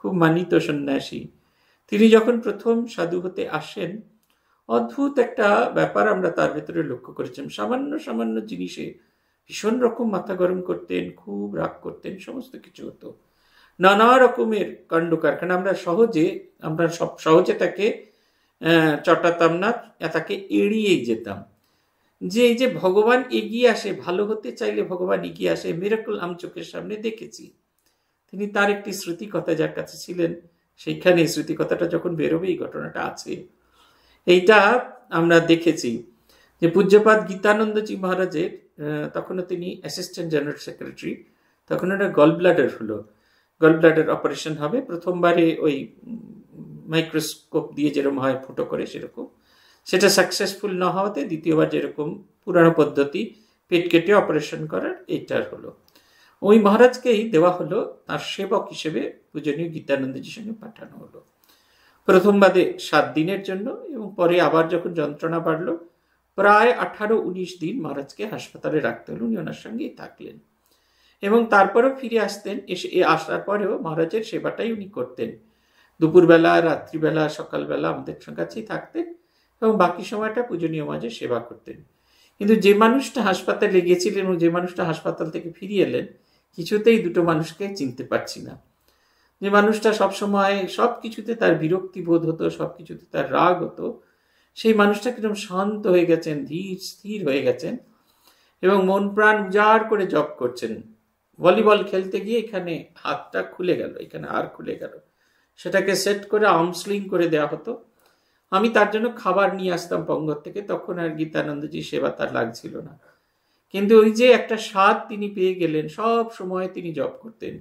খুব মানিত সন্ন্যাসী তিনি যখন প্রথম সাধু হতে আসেন অদ্ভুত একটা ব্যাপার আমরা তার ভেতরে লক্ষ্য করেছিলাম সামান্য সামান্য জিনিসে ভীষণ রকম মাথা গরম করতেন খুব রাগ করতেন সমস্ত কিছু হতো নানা রকমের কাণ্ড কারখানা আমরা সহজে আমরা সব সহজে তাকে চটাতাম না তাকে এড়িয়ে যেতাম যে এই যে ভগবান এগিয়ে আসে ভালো হতে চাইলে ভগবান এগিয়ে আসে মেরাকল আম চোখের সামনে দেখেছি তিনি তার একটি শ্রুতিকথা যার কাছে ছিলেন সেইখানে শ্রুতিকথাটা যখন বেরোবে এই ঘটনাটা আছে এইটা আমরা দেখেছি যে পূজ্যপাত গীতানন্দজি মহারাজের তখনও তিনি অ্যাসিস্ট্যান্ট জেনারেল সেক্রেটারি তখন একটা গল ব্লাডার হলো গল ব্লাডার অপারেশন হবে প্রথমবারে ওই মাইক্রোস্কোপ দিয়ে যেরকম হয় ফুটো করে সেরকম সেটা সাকসেসফুল না হওয়াতে দ্বিতীয়বার যেরকম পুরানো পদ্ধতি পেট কেটে অপারেশন করার এইটার হলো ওই মহারাজকেই দেওয়া হলো তার সেবক হিসেবে পূজনীয় গীতানন্দজির সঙ্গে পাঠানো হলো প্রথমবাদে সাত দিনের জন্য এবং পরে আবার যখন যন্ত্রণা বাড়ল প্রায় আঠারো উনিশ দিন মহারাজকে হাসপাতালে রাখতে হলো উনি ওনার সঙ্গেই থাকলেন এবং তারপরেও ফিরে আসতেন এসে আসার পরেও মহারাজের সেবাটাই উনি করতেন দুপুরবেলা রাত্রিবেলা সকালবেলা আমাদের কাছেই থাকতেন এবং বাকি সময়টা পূজনীয় মাঝে সেবা করতেন কিন্তু যে মানুষটা হাসপাতালে গিয়েছিলেন এবং যে মানুষটা হাসপাতাল থেকে ফিরিয়ে এলেন কিছুতেই দুটো মানুষকে চিনতে পারছি না যে মানুষটা সবসময় সব কিছুতে তার বিরক্তি বোধ হতো সব কিছুতে তার রাগ হতো সেই মানুষটা কিরকম শান্ত হয়ে গেছেন ধীর স্থির হয়ে গেছেন এবং মন প্রাণ উজাড় করে জপ করছেন ভলিবল খেলতে গিয়ে এখানে হাতটা খুলে গেল এখানে আর খুলে গেল সেটাকে সেট করে আমসলিং করে দেওয়া হতো আমি তার জন্য খাবার নিয়ে আসতাম পঙ্গর থেকে তখন আর গীতানন্দজি সেবা তার লাগছিল না কিন্তু ওই যে একটা স্বাদ তিনি পেয়ে গেলেন সব সময় তিনি জপ করতেন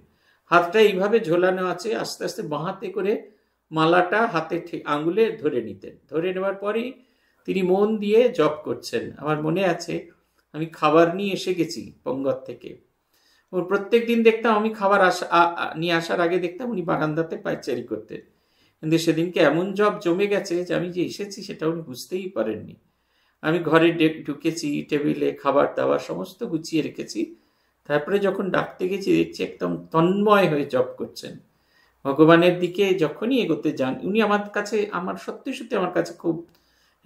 হাতটা এইভাবে ঝোলানো আছে আস্তে আস্তে বাঁ হাতে করে মালাটা হাতে আঙুলে ধরে নিতেন ধরে নেওয়ার পরেই তিনি মন দিয়ে জপ করছেন আমার মনে আছে আমি খাবার নিয়ে এসে গেছি পঙ্গত থেকে ওর প্রত্যেক দিন দেখতাম আমি খাবার আসা নিয়ে আসার আগে দেখতাম উনি বারান্দাতে পাইচারি করতেন কিন্তু সেদিনকে এমন জব জমে গেছে যে আমি যে এসেছি সেটা উনি বুঝতেই পারেননি আমি ঘরে ঢুকেছি টেবিলে খাবার দাবার সমস্ত গুছিয়ে রেখেছি তারপরে যখন ডাকতে গেছি দেখছি একদম তন্ময় হয়ে জপ করছেন ভগবানের দিকে যখনই এগোতে যান উনি আমার কাছে আমার সত্যি সত্যি আমার কাছে খুব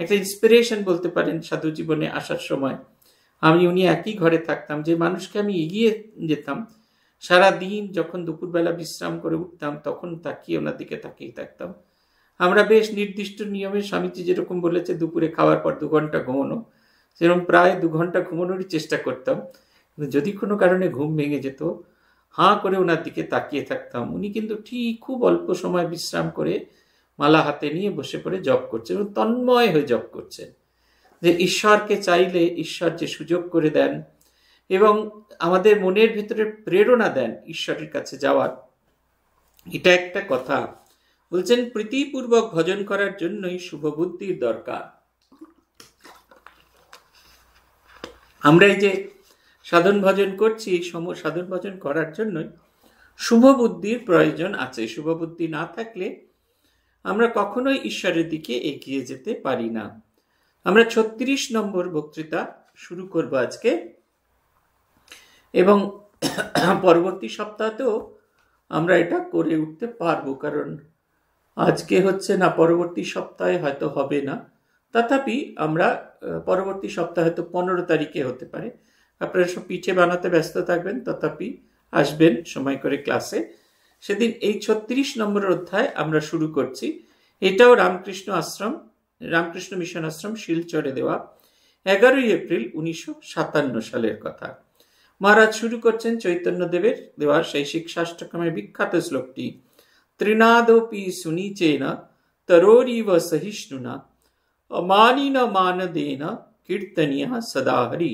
একটা ইন্সপিরেশন বলতে পারেন সাধু জীবনে আসার সময় আমি উনি একই ঘরে থাকতাম যে মানুষকে আমি এগিয়ে যেতাম সারা দিন যখন দুপুরবেলা বিশ্রাম করে উঠতাম তখন তাকিয়ে ওনার দিকে তাকিয়ে থাকতাম আমরা বেশ নির্দিষ্ট নিয়মে স্বামীজি যেরকম বলেছে দুপুরে খাওয়ার পর দু ঘন্টা ঘুমানো সেরকম প্রায় দু ঘন্টা ঘুমানোরই চেষ্টা করতাম মানে যদি কোনো কারণে ঘুম ভেঙে যেত হাঁ করে ওনার দিকে তাকিয়ে থাকতাম উনি কিন্তু ঠিক খুব অল্প সময় বিশ্রাম করে মালা হাতে নিয়ে বসে পড়ে জপ করছেন এবং তন্ময় হয়ে জপ করছেন যে ঈশ্বরকে চাইলে ঈশ্বর যে সুযোগ করে দেন এবং আমাদের মনের ভেতরে প্রেরণা দেন ঈশ্বরের কাছে যাওয়ার এটা একটা কথা বলছেন প্রীতিপূর্বক ভজন করার জন্যই শুভবুদ্ধির দরকার আমরা এই যে সাধন ভজন করছি এই সম সাধন ভজন করার জন্যই শুভ বুদ্ধির প্রয়োজন আছে শুভ বুদ্ধি না থাকলে আমরা কখনোই ঈশ্বরের দিকে এগিয়ে যেতে পারি না আমরা ছত্রিশ নম্বর বক্তৃতা শুরু করব আজকে এবং পরবর্তী সপ্তাহতেও আমরা এটা করে উঠতে পারবো কারণ আজকে হচ্ছে না পরবর্তী সপ্তাহে হয়তো হবে না তথাপি আমরা পরবর্তী সপ্তাহে হয়তো পনেরো তারিখে হতে পারে আপনারা সব পিঠে বানাতে ব্যস্ত থাকবেন তথাপি আসবেন সময় করে ক্লাসে সেদিন এই ছত্রিশ নম্বর অধ্যায় আমরা শুরু করছি এটাও রামকৃষ্ণ আশ্রম রামকৃষ্ণ মিশন আশ্রম শিলচরে দেওয়া এগারোই এপ্রিল উনিশশো সালের কথা মহারাজ শুরু করছেন চৈতন্যদেবের দেওয়া সেই শিক্ষাষ্টক্রমের বিখ্যাত শ্লোকটি তৃণাদপি সুনিচেন তরোরিব সহিষ্ণুনা অমানিন মানদেন কীর্তনিয়া সদাহরি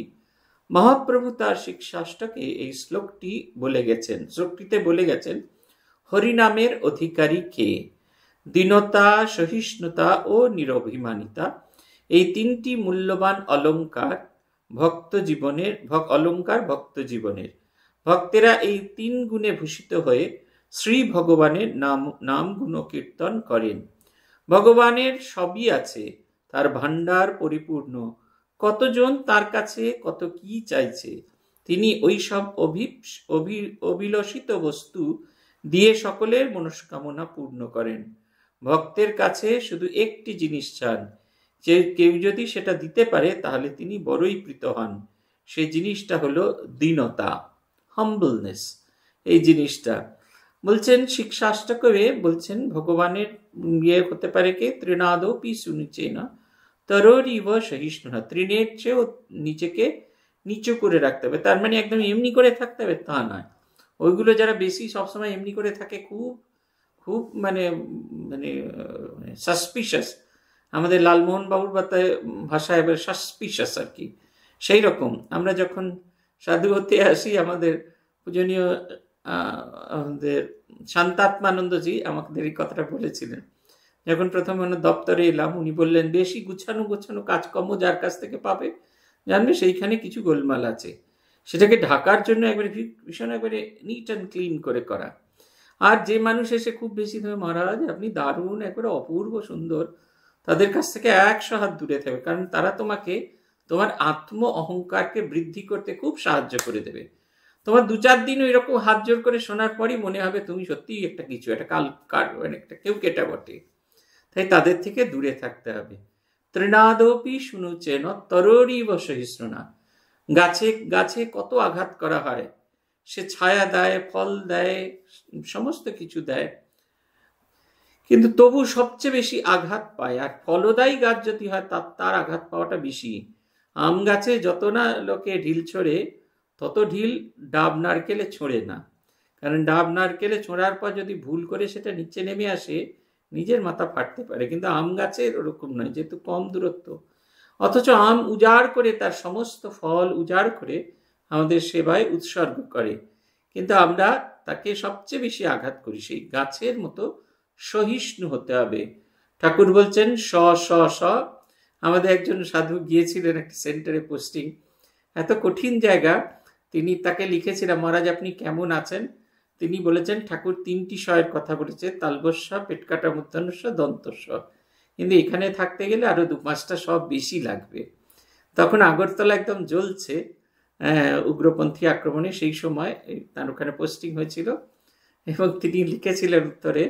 মহাপ্রভু তার শিক্ষাষ্টকে এই শ্লোকটি বলে গেছেন শ্লোকটিতে বলে গেছেন হরিনামের অধিকারী কে দীনতা সহিষ্ণুতা ও নিরভিমানিতা এই তিনটি মূল্যবান অলঙ্কার ভক্ত জীবনের অলঙ্কার ভক্ত জীবনের ভক্তেরা এই তিন গুণে ভূষিত হয়ে শ্রী ভগবানের নাম নাম গুণ কীর্তন করেন ভগবানের সবই আছে তার ভাণ্ডার পরিপূর্ণ কতজন তার কাছে কত কি চাইছে তিনি ওই সব অভিলষিত বস্তু দিয়ে সকলের মনস্কামনা পূর্ণ করেন ভক্তের কাছে শুধু একটি জিনিস চান যে কেউ যদি সেটা দিতে পারে তাহলে তিনি বড়ই প্রীত হন সে জিনিসটা হলো দীনতা হাম্বলনেস এই জিনিসটা বলছেন কবে বলছেন ভগবানের ইয়ে হতে পারে কে পিছু নিচে না তরোরি ও সহিষ্ণু না তৃণের চেয়েও নিজেকে নিচু করে রাখতে হবে তার মানে একদম এমনি করে থাকতে হবে তা নয় ওইগুলো যারা বেশি সবসময় এমনি করে থাকে খুব খুব মানে মানে সাসপিশাস মানে আমাদের লালমোহন বাবুর বা ভাষায় এবার সাসপিশাস আর কি সেই রকম আমরা যখন সাধু হতে আসি আমাদের পূজনীয় আমাদের শান্তাত্মানন্দজি আমাদের এই কথাটা বলেছিলেন যখন প্রথম দপ্তরে এলাম উনি বললেন বেশি গুছানো গোছানো কাজকর্ম যার কাছ থেকে পাবে জানবে সেইখানে কিছু গোলমাল আছে সেটাকে ঢাকার জন্য একবারে ভীষণ একবারে নিট অ্যান্ড ক্লিন করে করা আর যে মানুষ এসে খুব বেশি ধরে মহারাজ আপনি দারুণ একবারে অপূর্ব সুন্দর তাদের কাছ থেকে একশো হাত দূরে থাকবে কারণ তারা তোমাকে তোমার আত্ম অহংকারকে বৃদ্ধি করতে খুব সাহায্য করে দেবে তোমার দু চার দিন ওই রকম হাত জোর করে শোনার পরই মনে হবে তুমি সত্যিই একটা কিছু একটা কাল কার মানে একটা কেউ কেটা বটে তাই তাদের থেকে দূরে থাকতে হবে তৃণাদপি শুনুচেন বসহিষ্ণু না গাছে গাছে কত আঘাত করা হয় সে ছায়া দেয় ফল দেয় সমস্ত কিছু দেয় কিন্তু তবু সবচেয়ে বেশি আঘাত পায় আর ফলদায়ী গাছ যদি হয় তার তার আঘাত পাওয়াটা বেশি আম গাছে যত না লোকে ঢিল ছড়ে তত ঢিল ডাব নারকেলে ছোঁড়ে না কারণ ডাব নারকেলে ছোঁড়ার পর যদি ভুল করে সেটা নিচে নেমে আসে নিজের মাথা ফাটতে পারে কিন্তু আম গাছের ওরকম নয় যেহেতু কম দূরত্ব অথচ আম উজাড় করে তার সমস্ত ফল উজাড় করে আমাদের সেবায় উৎসর্গ করে কিন্তু আমরা তাকে সবচেয়ে বেশি আঘাত করি সেই গাছের মতো সহিষ্ণু হতে হবে ঠাকুর বলছেন স স স আমাদের একজন সাধু গিয়েছিলেন একটা সেন্টারে পোস্টিং এত কঠিন জায়গা তিনি তাকে লিখেছিলেন মহারাজ আপনি কেমন আছেন তিনি বলেছেন ঠাকুর তিনটি শয়ের কথা বলেছে তালবস্ব পেটকাটা মূর্ধনস্ব দন্তস্ব কিন্তু এখানে থাকতে গেলে আরও দু পাঁচটা সব বেশি লাগবে তখন আগরতলা একদম জ্বলছে উগ্রপন্থী আক্রমণে সেই সময় তার ওখানে পোস্টিং হয়েছিল এবং তিনি লিখেছিলেন উত্তরে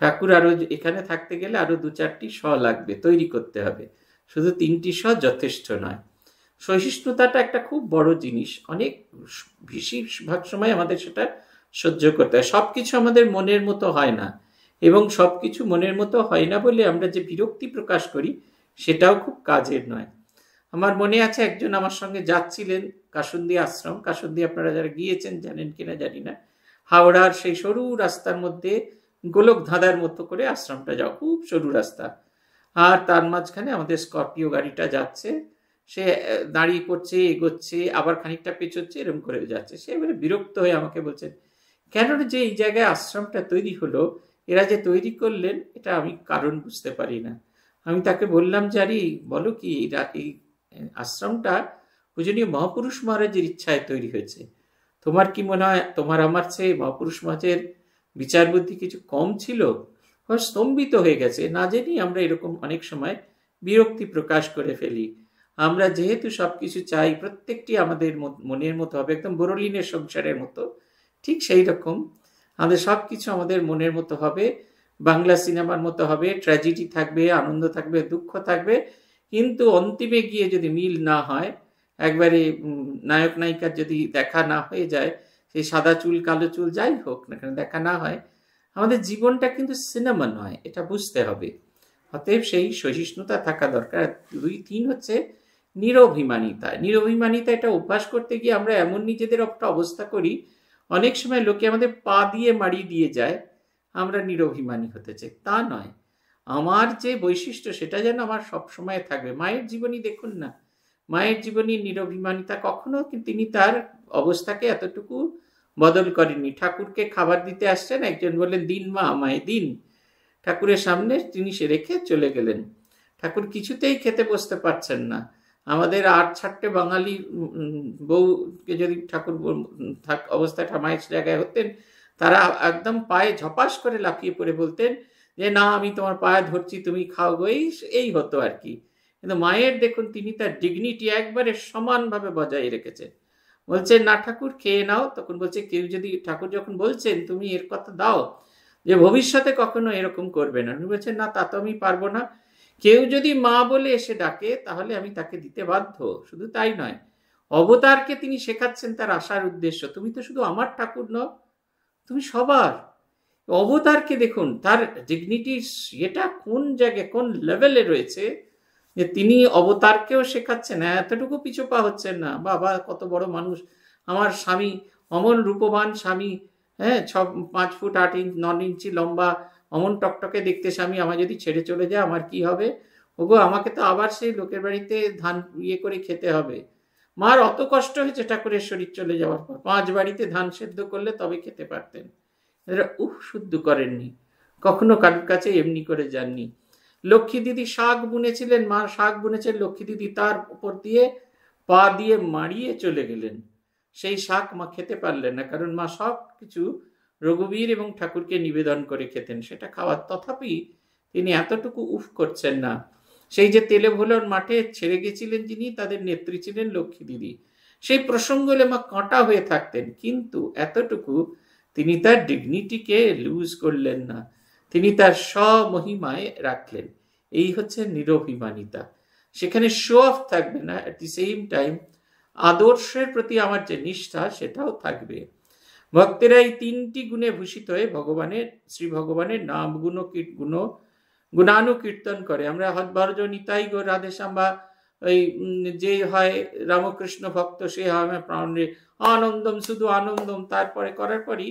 ঠাকুর আরও এখানে থাকতে গেলে আরও দু চারটি স লাগবে তৈরি করতে হবে শুধু তিনটি স যথেষ্ট নয় সহিষ্ণুতাটা একটা খুব বড় জিনিস অনেক বেশিরভাগ সময় আমাদের সেটা সহ্য করতে হয় সব কিছু আমাদের মনের মতো হয় না এবং সব কিছু মনের মতো হয় না বলে আমরা যে বিরক্তি প্রকাশ করি সেটাও খুব কাজের নয় আমার মনে আছে একজন আমার সঙ্গে যাচ্ছিলেন কাসুন্দি আশ্রম কাসুন্দি আপনারা যারা গিয়েছেন জানেন কিনা জানি না হাওড়ার সেই সরু রাস্তার মধ্যে গোলক ধাঁধার মতো করে আশ্রমটা যাও খুব সরু রাস্তা আর তার মাঝখানে আমাদের স্করপিও গাড়িটা যাচ্ছে সে দাঁড়িয়ে পড়ছে এগোচ্ছে আবার খানিকটা পেছোচ্ছে এরকম করে যাচ্ছে সে এবারে বিরক্ত হয়ে আমাকে বলছেন কেননা যে এই জায়গায় আশ্রমটা তৈরি হলো এরা যে তৈরি করলেন এটা আমি কারণ বুঝতে পারি না আমি তাকে বললাম জারি বলো কি এই আশ্রমটা পূজনীয় মহাপুরুষ মহারাজের ইচ্ছায় তৈরি হয়েছে তোমার কি মনে হয় তোমার আমার চেয়ে মহাপুরুষ মহারাজের বিচার বুদ্ধি কিছু কম ছিল স্তম্ভিত হয়ে গেছে না জেনেই আমরা এরকম অনেক সময় বিরক্তি প্রকাশ করে ফেলি আমরা যেহেতু সব কিছু চাই প্রত্যেকটি আমাদের মনের মতো হবে একদম বরলিনের সংসারের মতো ঠিক সেই রকম আমাদের সব কিছু আমাদের মনের মতো হবে বাংলা সিনেমার মতো হবে ট্র্যাজেডি থাকবে আনন্দ থাকবে দুঃখ থাকবে কিন্তু অন্তিমে গিয়ে যদি মিল না হয় একবারে নায়ক নায়িকার যদি দেখা না হয়ে যায় সেই সাদা চুল কালো চুল যাই হোক না কেন দেখা না হয় আমাদের জীবনটা কিন্তু সিনেমা নয় এটা বুঝতে হবে অতএব সেই সহিষ্ণুতা থাকা দরকার দুই তিন হচ্ছে নিরভিমানিতা নিরভিমানিতা এটা অভ্যাস করতে গিয়ে আমরা এমন নিজেদের একটা অবস্থা করি অনেক সময় লোকে আমাদের পা দিয়ে মাড়ি দিয়ে যায় আমরা নিরভিমানী হতে চাই তা নয় আমার যে বৈশিষ্ট্য সেটা যেন আমার সবসময় থাকবে মায়ের জীবনী দেখুন না মায়ের জীবনী নিরভিমানিতা কখনো তিনি তার অবস্থাকে এতটুকু বদল করেননি ঠাকুরকে খাবার দিতে আসছেন একজন বললেন দিন মা আমায় দিন ঠাকুরের সামনে তিনি সে রেখে চলে গেলেন ঠাকুর কিছুতেই খেতে বসতে পারছেন না আমাদের আট ছাট্টে বাঙালি বউকে যদি ঠাকুর থাক অবস্থায় ঠামাইশ জায়গায় হতেন তারা একদম পায়ে ঝপাস করে লাফিয়ে পড়ে বলতেন যে না আমি তোমার পায়ে ধরছি তুমি খাও গই এই হতো আর কি কিন্তু মায়ের দেখুন তিনি তার ডিগনিটি একবারে সমানভাবে বজায় রেখেছেন বলছেন না ঠাকুর খেয়ে নাও তখন বলছে কেউ যদি ঠাকুর যখন বলছেন তুমি এর কথা দাও যে ভবিষ্যতে কখনো এরকম করবে না উনি বলছেন না তা তো আমি পারবো না কেউ যদি মা বলে এসে ডাকে তাহলে আমি তাকে দিতে বাধ্য শুধু তাই নয় অবতারকে তিনি শেখাচ্ছেন তার আসার উদ্দেশ্য তুমি তো শুধু আমার ঠাকুর নও তুমি সবার অবতারকে দেখুন তার ডিগনিটি এটা কোন জায়গায় কোন লেভেলে রয়েছে যে তিনি অবতারকেও শেখাচ্ছেন এতটুকু পিছু পা হচ্ছেন না বাবা কত বড় মানুষ আমার স্বামী অমন রূপবান স্বামী হ্যাঁ ছ পাঁচ ফুট আট ইঞ্চ নন ইঞ্চি লম্বা অমন টকটকে দেখতে স্বামী আমার যদি ছেড়ে চলে যায় আমার কি হবে ওগো আমাকে তো আবার সেই লোকের বাড়িতে ধান ইয়ে করে খেতে হবে মার অত কষ্ট হয়েছে ঠাকুরের শরীর চলে যাওয়ার পর পাঁচ বাড়িতে ধান সেদ্ধ করলে তবে খেতে পারতেন এরা উহ শুদ্ধ করেননি কখনো কারোর কাছে এমনি করে যাননি লক্ষ্মী দিদি শাক বুনেছিলেন মা শাক বুনেছেন লক্ষ্মী দিদি তার উপর দিয়ে পা দিয়ে মাড়িয়ে চলে গেলেন সেই শাক মা খেতে পারলেন না কারণ মা সব কিছু রঘুবীর এবং ঠাকুরকে নিবেদন করে খেতেন সেটা খাওয়ার তথাপি তিনি এতটুকু উফ করছেন না সেই যে তেলে ভোলন মাঠে ছেড়ে গেছিলেন যিনি তাদের নেত্রী ছিলেন লক্ষ্মী দিদি সেই প্রসঙ্গ মা কাঁটা হয়ে থাকতেন কিন্তু এতটুকু তিনি তার ডিগনিটিকে লুজ করলেন না তিনি তার স্বমহিমায় রাখলেন এই হচ্ছে নিরভিমানিতা সেখানে শো অফ থাকবে না অ্যাট দি সেম টাইম আদর্শের প্রতি আমার যে নিষ্ঠা সেটাও থাকবে ভক্তেরা এই তিনটি গুণে ভূষিত হয়ে ভগবানের শ্রী ভগবানের নাম গুণ কীর্ত গুণ গুণানু কীর্তন করে আমরা হতভারজ নিতাই গো রাধেশ্যাম বা ওই যে হয় রামকৃষ্ণ ভক্ত সে হয় আমার প্রাণে আনন্দম শুধু আনন্দম তারপরে করার পরই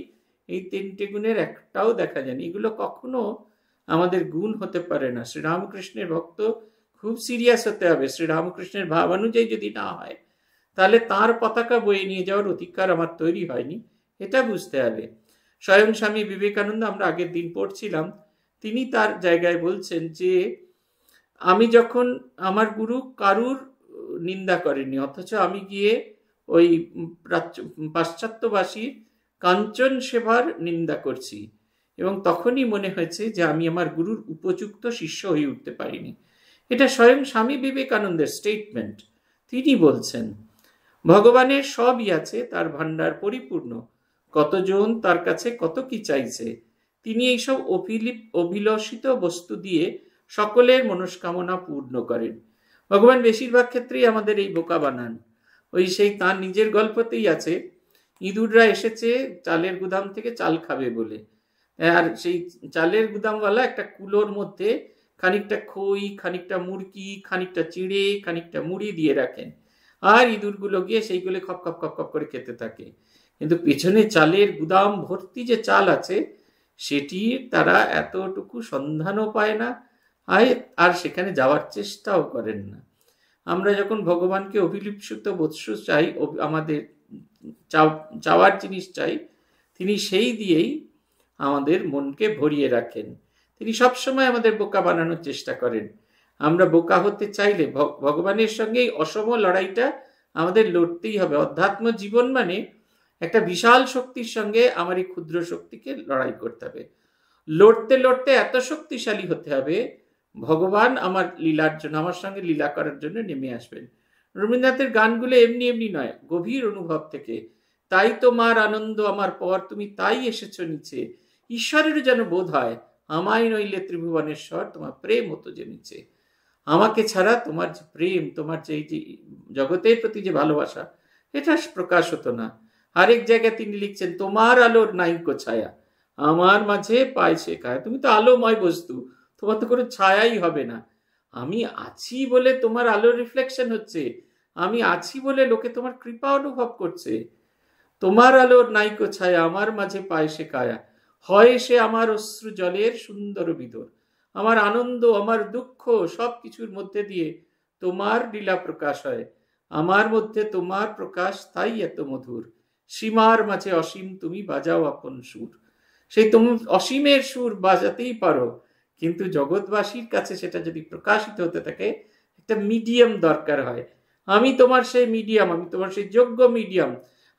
এই তিনটি গুণের একটাও দেখা যায়নি এগুলো কখনো আমাদের গুণ হতে পারে না শ্রীরামকৃষ্ণের ভক্ত খুব সিরিয়াস হতে হবে শ্রীরামকৃষ্ণের ভাব অনুযায়ী যদি না হয় তাহলে তার পতাকা বয়ে নিয়ে যাওয়ার অধিকার আমার তৈরি হয়নি এটা বুঝতে হবে স্বয়ং স্বামী বিবেকানন্দ আমরা আগের দিন পড়ছিলাম তিনি তার জায়গায় বলছেন যে আমি যখন আমার গুরু কারুর নিন্দা করেনি অথচ আমি গিয়ে ওই পাশ্চাত্যবাসীর কাঞ্চন সেবার নিন্দা করছি এবং তখনই মনে হয়েছে যে আমি আমার গুরুর উপযুক্ত শিষ্য হয়ে উঠতে পারিনি এটা স্বয়ং স্বামী বিবেকানন্দের স্টেটমেন্ট তিনি বলছেন ভগবানের সবই আছে তার ভাণ্ডার পরিপূর্ণ কতজন তার কাছে কত কি চাইছে তিনি এইসব অভিলিপ অভিলষিত বস্তু দিয়ে সকলের মনস্কামনা পূর্ণ করেন ভগবান বেশিরভাগ ক্ষেত্রেই আমাদের এই বোকা বানান ওই সেই তার নিজের গল্পতেই আছে ইঁদুররা এসেছে চালের গুদাম থেকে চাল খাবে বলে আর সেই চালের গুদামওয়ালা একটা কুলোর মধ্যে খানিকটা খই খানিকটা মুরগি খানিকটা চিড়ে খানিকটা মুড়ি দিয়ে রাখেন আর ইঁদুরগুলো গিয়ে সেইগুলো খপ খপ খপ খপ করে খেতে থাকে কিন্তু পেছনে চালের গুদাম ভর্তি যে চাল আছে সেটি তারা এতটুকু সন্ধানও পায় না আর সেখানে যাওয়ার চেষ্টাও করেন না আমরা যখন ভগবানকে অভিলিপ্সুত বৎসু চাই আমাদের চাওয়ার জিনিস চাই তিনি সেই দিয়েই আমাদের মনকে ভরিয়ে রাখেন তিনি সবসময় আমাদের বোকা বানানোর চেষ্টা করেন আমরা বোকা হতে চাইলে ভগবানের সঙ্গে অসম লড়াইটা আমাদের লড়তেই হবে অধ্যাত্ম জীবন মানে একটা বিশাল শক্তির সঙ্গে আমার এই ক্ষুদ্র শক্তিকে লড়াই করতে হবে লড়তে লড়তে এত শক্তিশালী হতে হবে ভগবান আমার লীলার জন্য আমার সঙ্গে লীলা করার জন্য নেমে আসবেন রবীন্দ্রনাথের গানগুলো এমনি এমনি নয় গভীর অনুভব থেকে তাই তোমার আনন্দ আমার পর তুমি তাই এসেছ নিচে ঈশ্বরেরও যেন বোধ হয় আমায় নইলে ত্রিভুবনেশ্বর তোমার প্রেম হতো যে নিচে আমাকে ছাড়া তোমার যে প্রেম তোমার যে এই যে জগতের প্রতি যে ভালোবাসা এটা প্রকাশ হতো না আরেক জায়গায় তিনি লিখছেন তোমার আলোর নাইকো ছায়া আমার মাঝে পায়ছে কায়া তুমি তো আলোময় বস্তু তোমার তো কোনো ছায়াই হবে না আমি আছি বলে তোমার আলোর রিফ্লেকশন হচ্ছে আমি আছি বলে লোকে তোমার কৃপা অনুভব করছে তোমার আলোর নাইকো ছায়া আমার মাঝে পায় সে কায়া হয় সে আমার অশ্রু জলের সুন্দর বিদর আমার আনন্দ আমার দুঃখ সব কিছুর মধ্যে দিয়ে তোমার লীলা প্রকাশ হয় আমার মধ্যে তোমার প্রকাশ তাই এত মধুর সীমার মাঝে অসীম তুমি বাজাও আপন সুর সেই তুমি অসীমের সুর বাজাতেই পারো কিন্তু জগৎবাসীর কাছে সেটা যদি প্রকাশিত হতে থাকে একটা মিডিয়াম দরকার হয় আমি তোমার সেই মিডিয়াম আমি তোমার সেই যোগ্য মিডিয়াম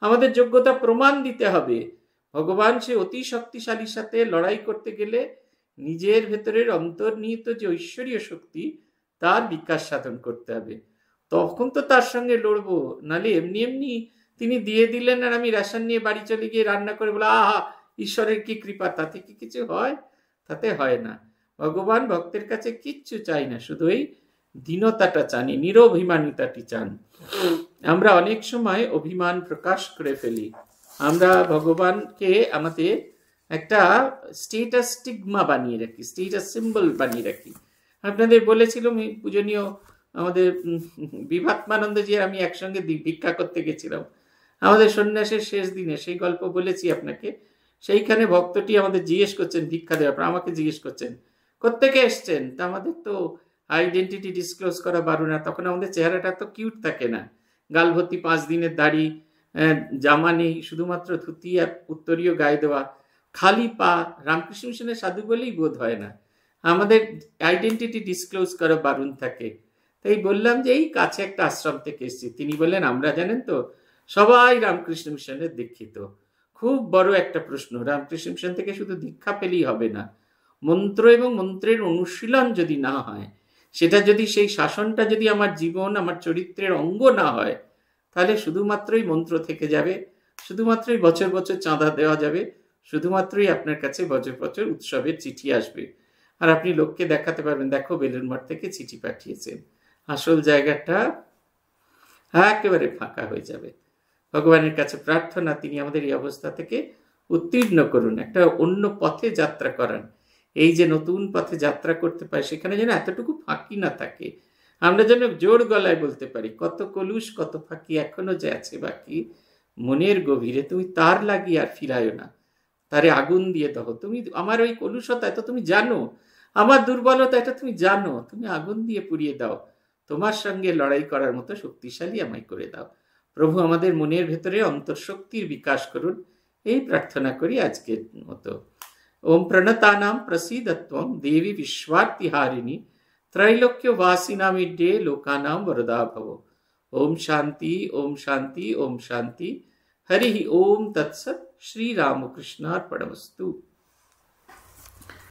আমাদের যোগ্যতা প্রমাণ দিতে হবে ভগবান সে অতি শক্তিশালীর সাথে লড়াই করতে গেলে নিজের ভেতরের অন্তর্নিহিত যে ঐশ্বরীয় শক্তি তার বিকাশ সাধন করতে হবে তখন তো তার সঙ্গে লড়বো নালে এমনি এমনি তিনি দিয়ে দিলেন আর আমি রেশন নিয়ে বাড়ি চলে গিয়ে রান্না করে বলো আহা ঈশ্বরের কি কৃপা তাতে কি কিছু হয় তাতে হয় না ভগবান ভক্তের কাছে কিচ্ছু চাই না শুধু এই দীনতাটা চানি নিরভিমানিতাটি চান আমরা অনেক সময় অভিমান প্রকাশ করে ফেলি আমরা ভগবানকে আমাদের একটা স্টেটাস স্টিগমা বানিয়ে রাখি স্টেটাস সিম্বল বানিয়ে রাখি আপনাদের বলেছিলাম পূজনীয় আমাদের বিভাত্মানন্দজি আমি একসঙ্গে ভিক্ষা করতে গেছিলাম আমাদের সন্ন্যাসের শেষ দিনে সেই গল্প বলেছি আপনাকে সেইখানে ভক্তটি আমাদের জিজ্ঞেস করছেন ভিক্ষা দেওয়ার আমাকে জিজ্ঞেস করছেন কোথেকে এসছেন তা আমাদের তো আইডেন্টিটি ডিসক্লোজ করা পারো না তখন আমাদের চেহারাটা তো কিউট থাকে না গালভর্তি পাঁচ দিনের দাড়ি জামা নেই শুধুমাত্র ধুতি আর উত্তরীয় গায়ে দেওয়া খালি পা রামকৃষ্ণ মিশনের সাধু বলেই বোধ হয় না আমাদের আইডেন্টিটি ডিসক্লোজ করা বারুণ থাকে তাই বললাম যে এই কাছে একটা আশ্রম থেকে এসেছি তিনি বললেন আমরা জানেন তো সবাই রামকৃষ্ণ মিশনে দীক্ষিত খুব বড় একটা প্রশ্ন রামকৃষ্ণ মিশন থেকে শুধু দীক্ষা পেলেই হবে না মন্ত্র এবং মন্ত্রের অনুশীলন যদি না হয় সেটা যদি সেই শাসনটা যদি আমার জীবন আমার চরিত্রের অঙ্গ না হয় তাহলে শুধুমাত্রই মন্ত্র থেকে যাবে শুধুমাত্রই বছর বছর চাঁদা দেওয়া যাবে শুধুমাত্রই আপনার কাছে বছর বছর উৎসবের চিঠি আসবে আর আপনি লোককে দেখাতে পারবেন দেখো বেলুন মঠ থেকে চিঠি পাঠিয়েছেন আসল জায়গাটা একেবারে ফাঁকা হয়ে যাবে ভগবানের কাছে প্রার্থনা তিনি আমাদের এই অবস্থা থেকে উত্তীর্ণ করুন একটা অন্য পথে যাত্রা করান এই যে নতুন পথে যাত্রা করতে পারে সেখানে যেন এতটুকু ফাঁকি না থাকে আমরা যেন জোর গলায় বলতে পারি কত কলুষ কত ফাঁকি এখনো যে আছে বাকি মনের গভীরে তুমি তার লাগিয়ে আর ফিরায়ো না তারে আগুন দিয়ে দাও তুমি আমার ওই কলুষতা এটা তুমি জানো আমার দুর্বলতা এটা তুমি জানো তুমি আগুন দিয়ে পুড়িয়ে দাও তোমার সঙ্গে লড়াই করার মতো শক্তিশালী আমায় করে দাও प्रभु हमारे मन भेतरे अंतशक्त विकास करूँ प्रार्थना करी आज के मत ओम प्रणता प्रसिदत्व देवी विश्वातिहारिणी त्रैलोक्य वासीनामीड्ये लोकाना वरदा भव ओम शांति ओम शांति ओम शांति हरि ओम तत्सत श्री रामकृष्णार्पणमस्तु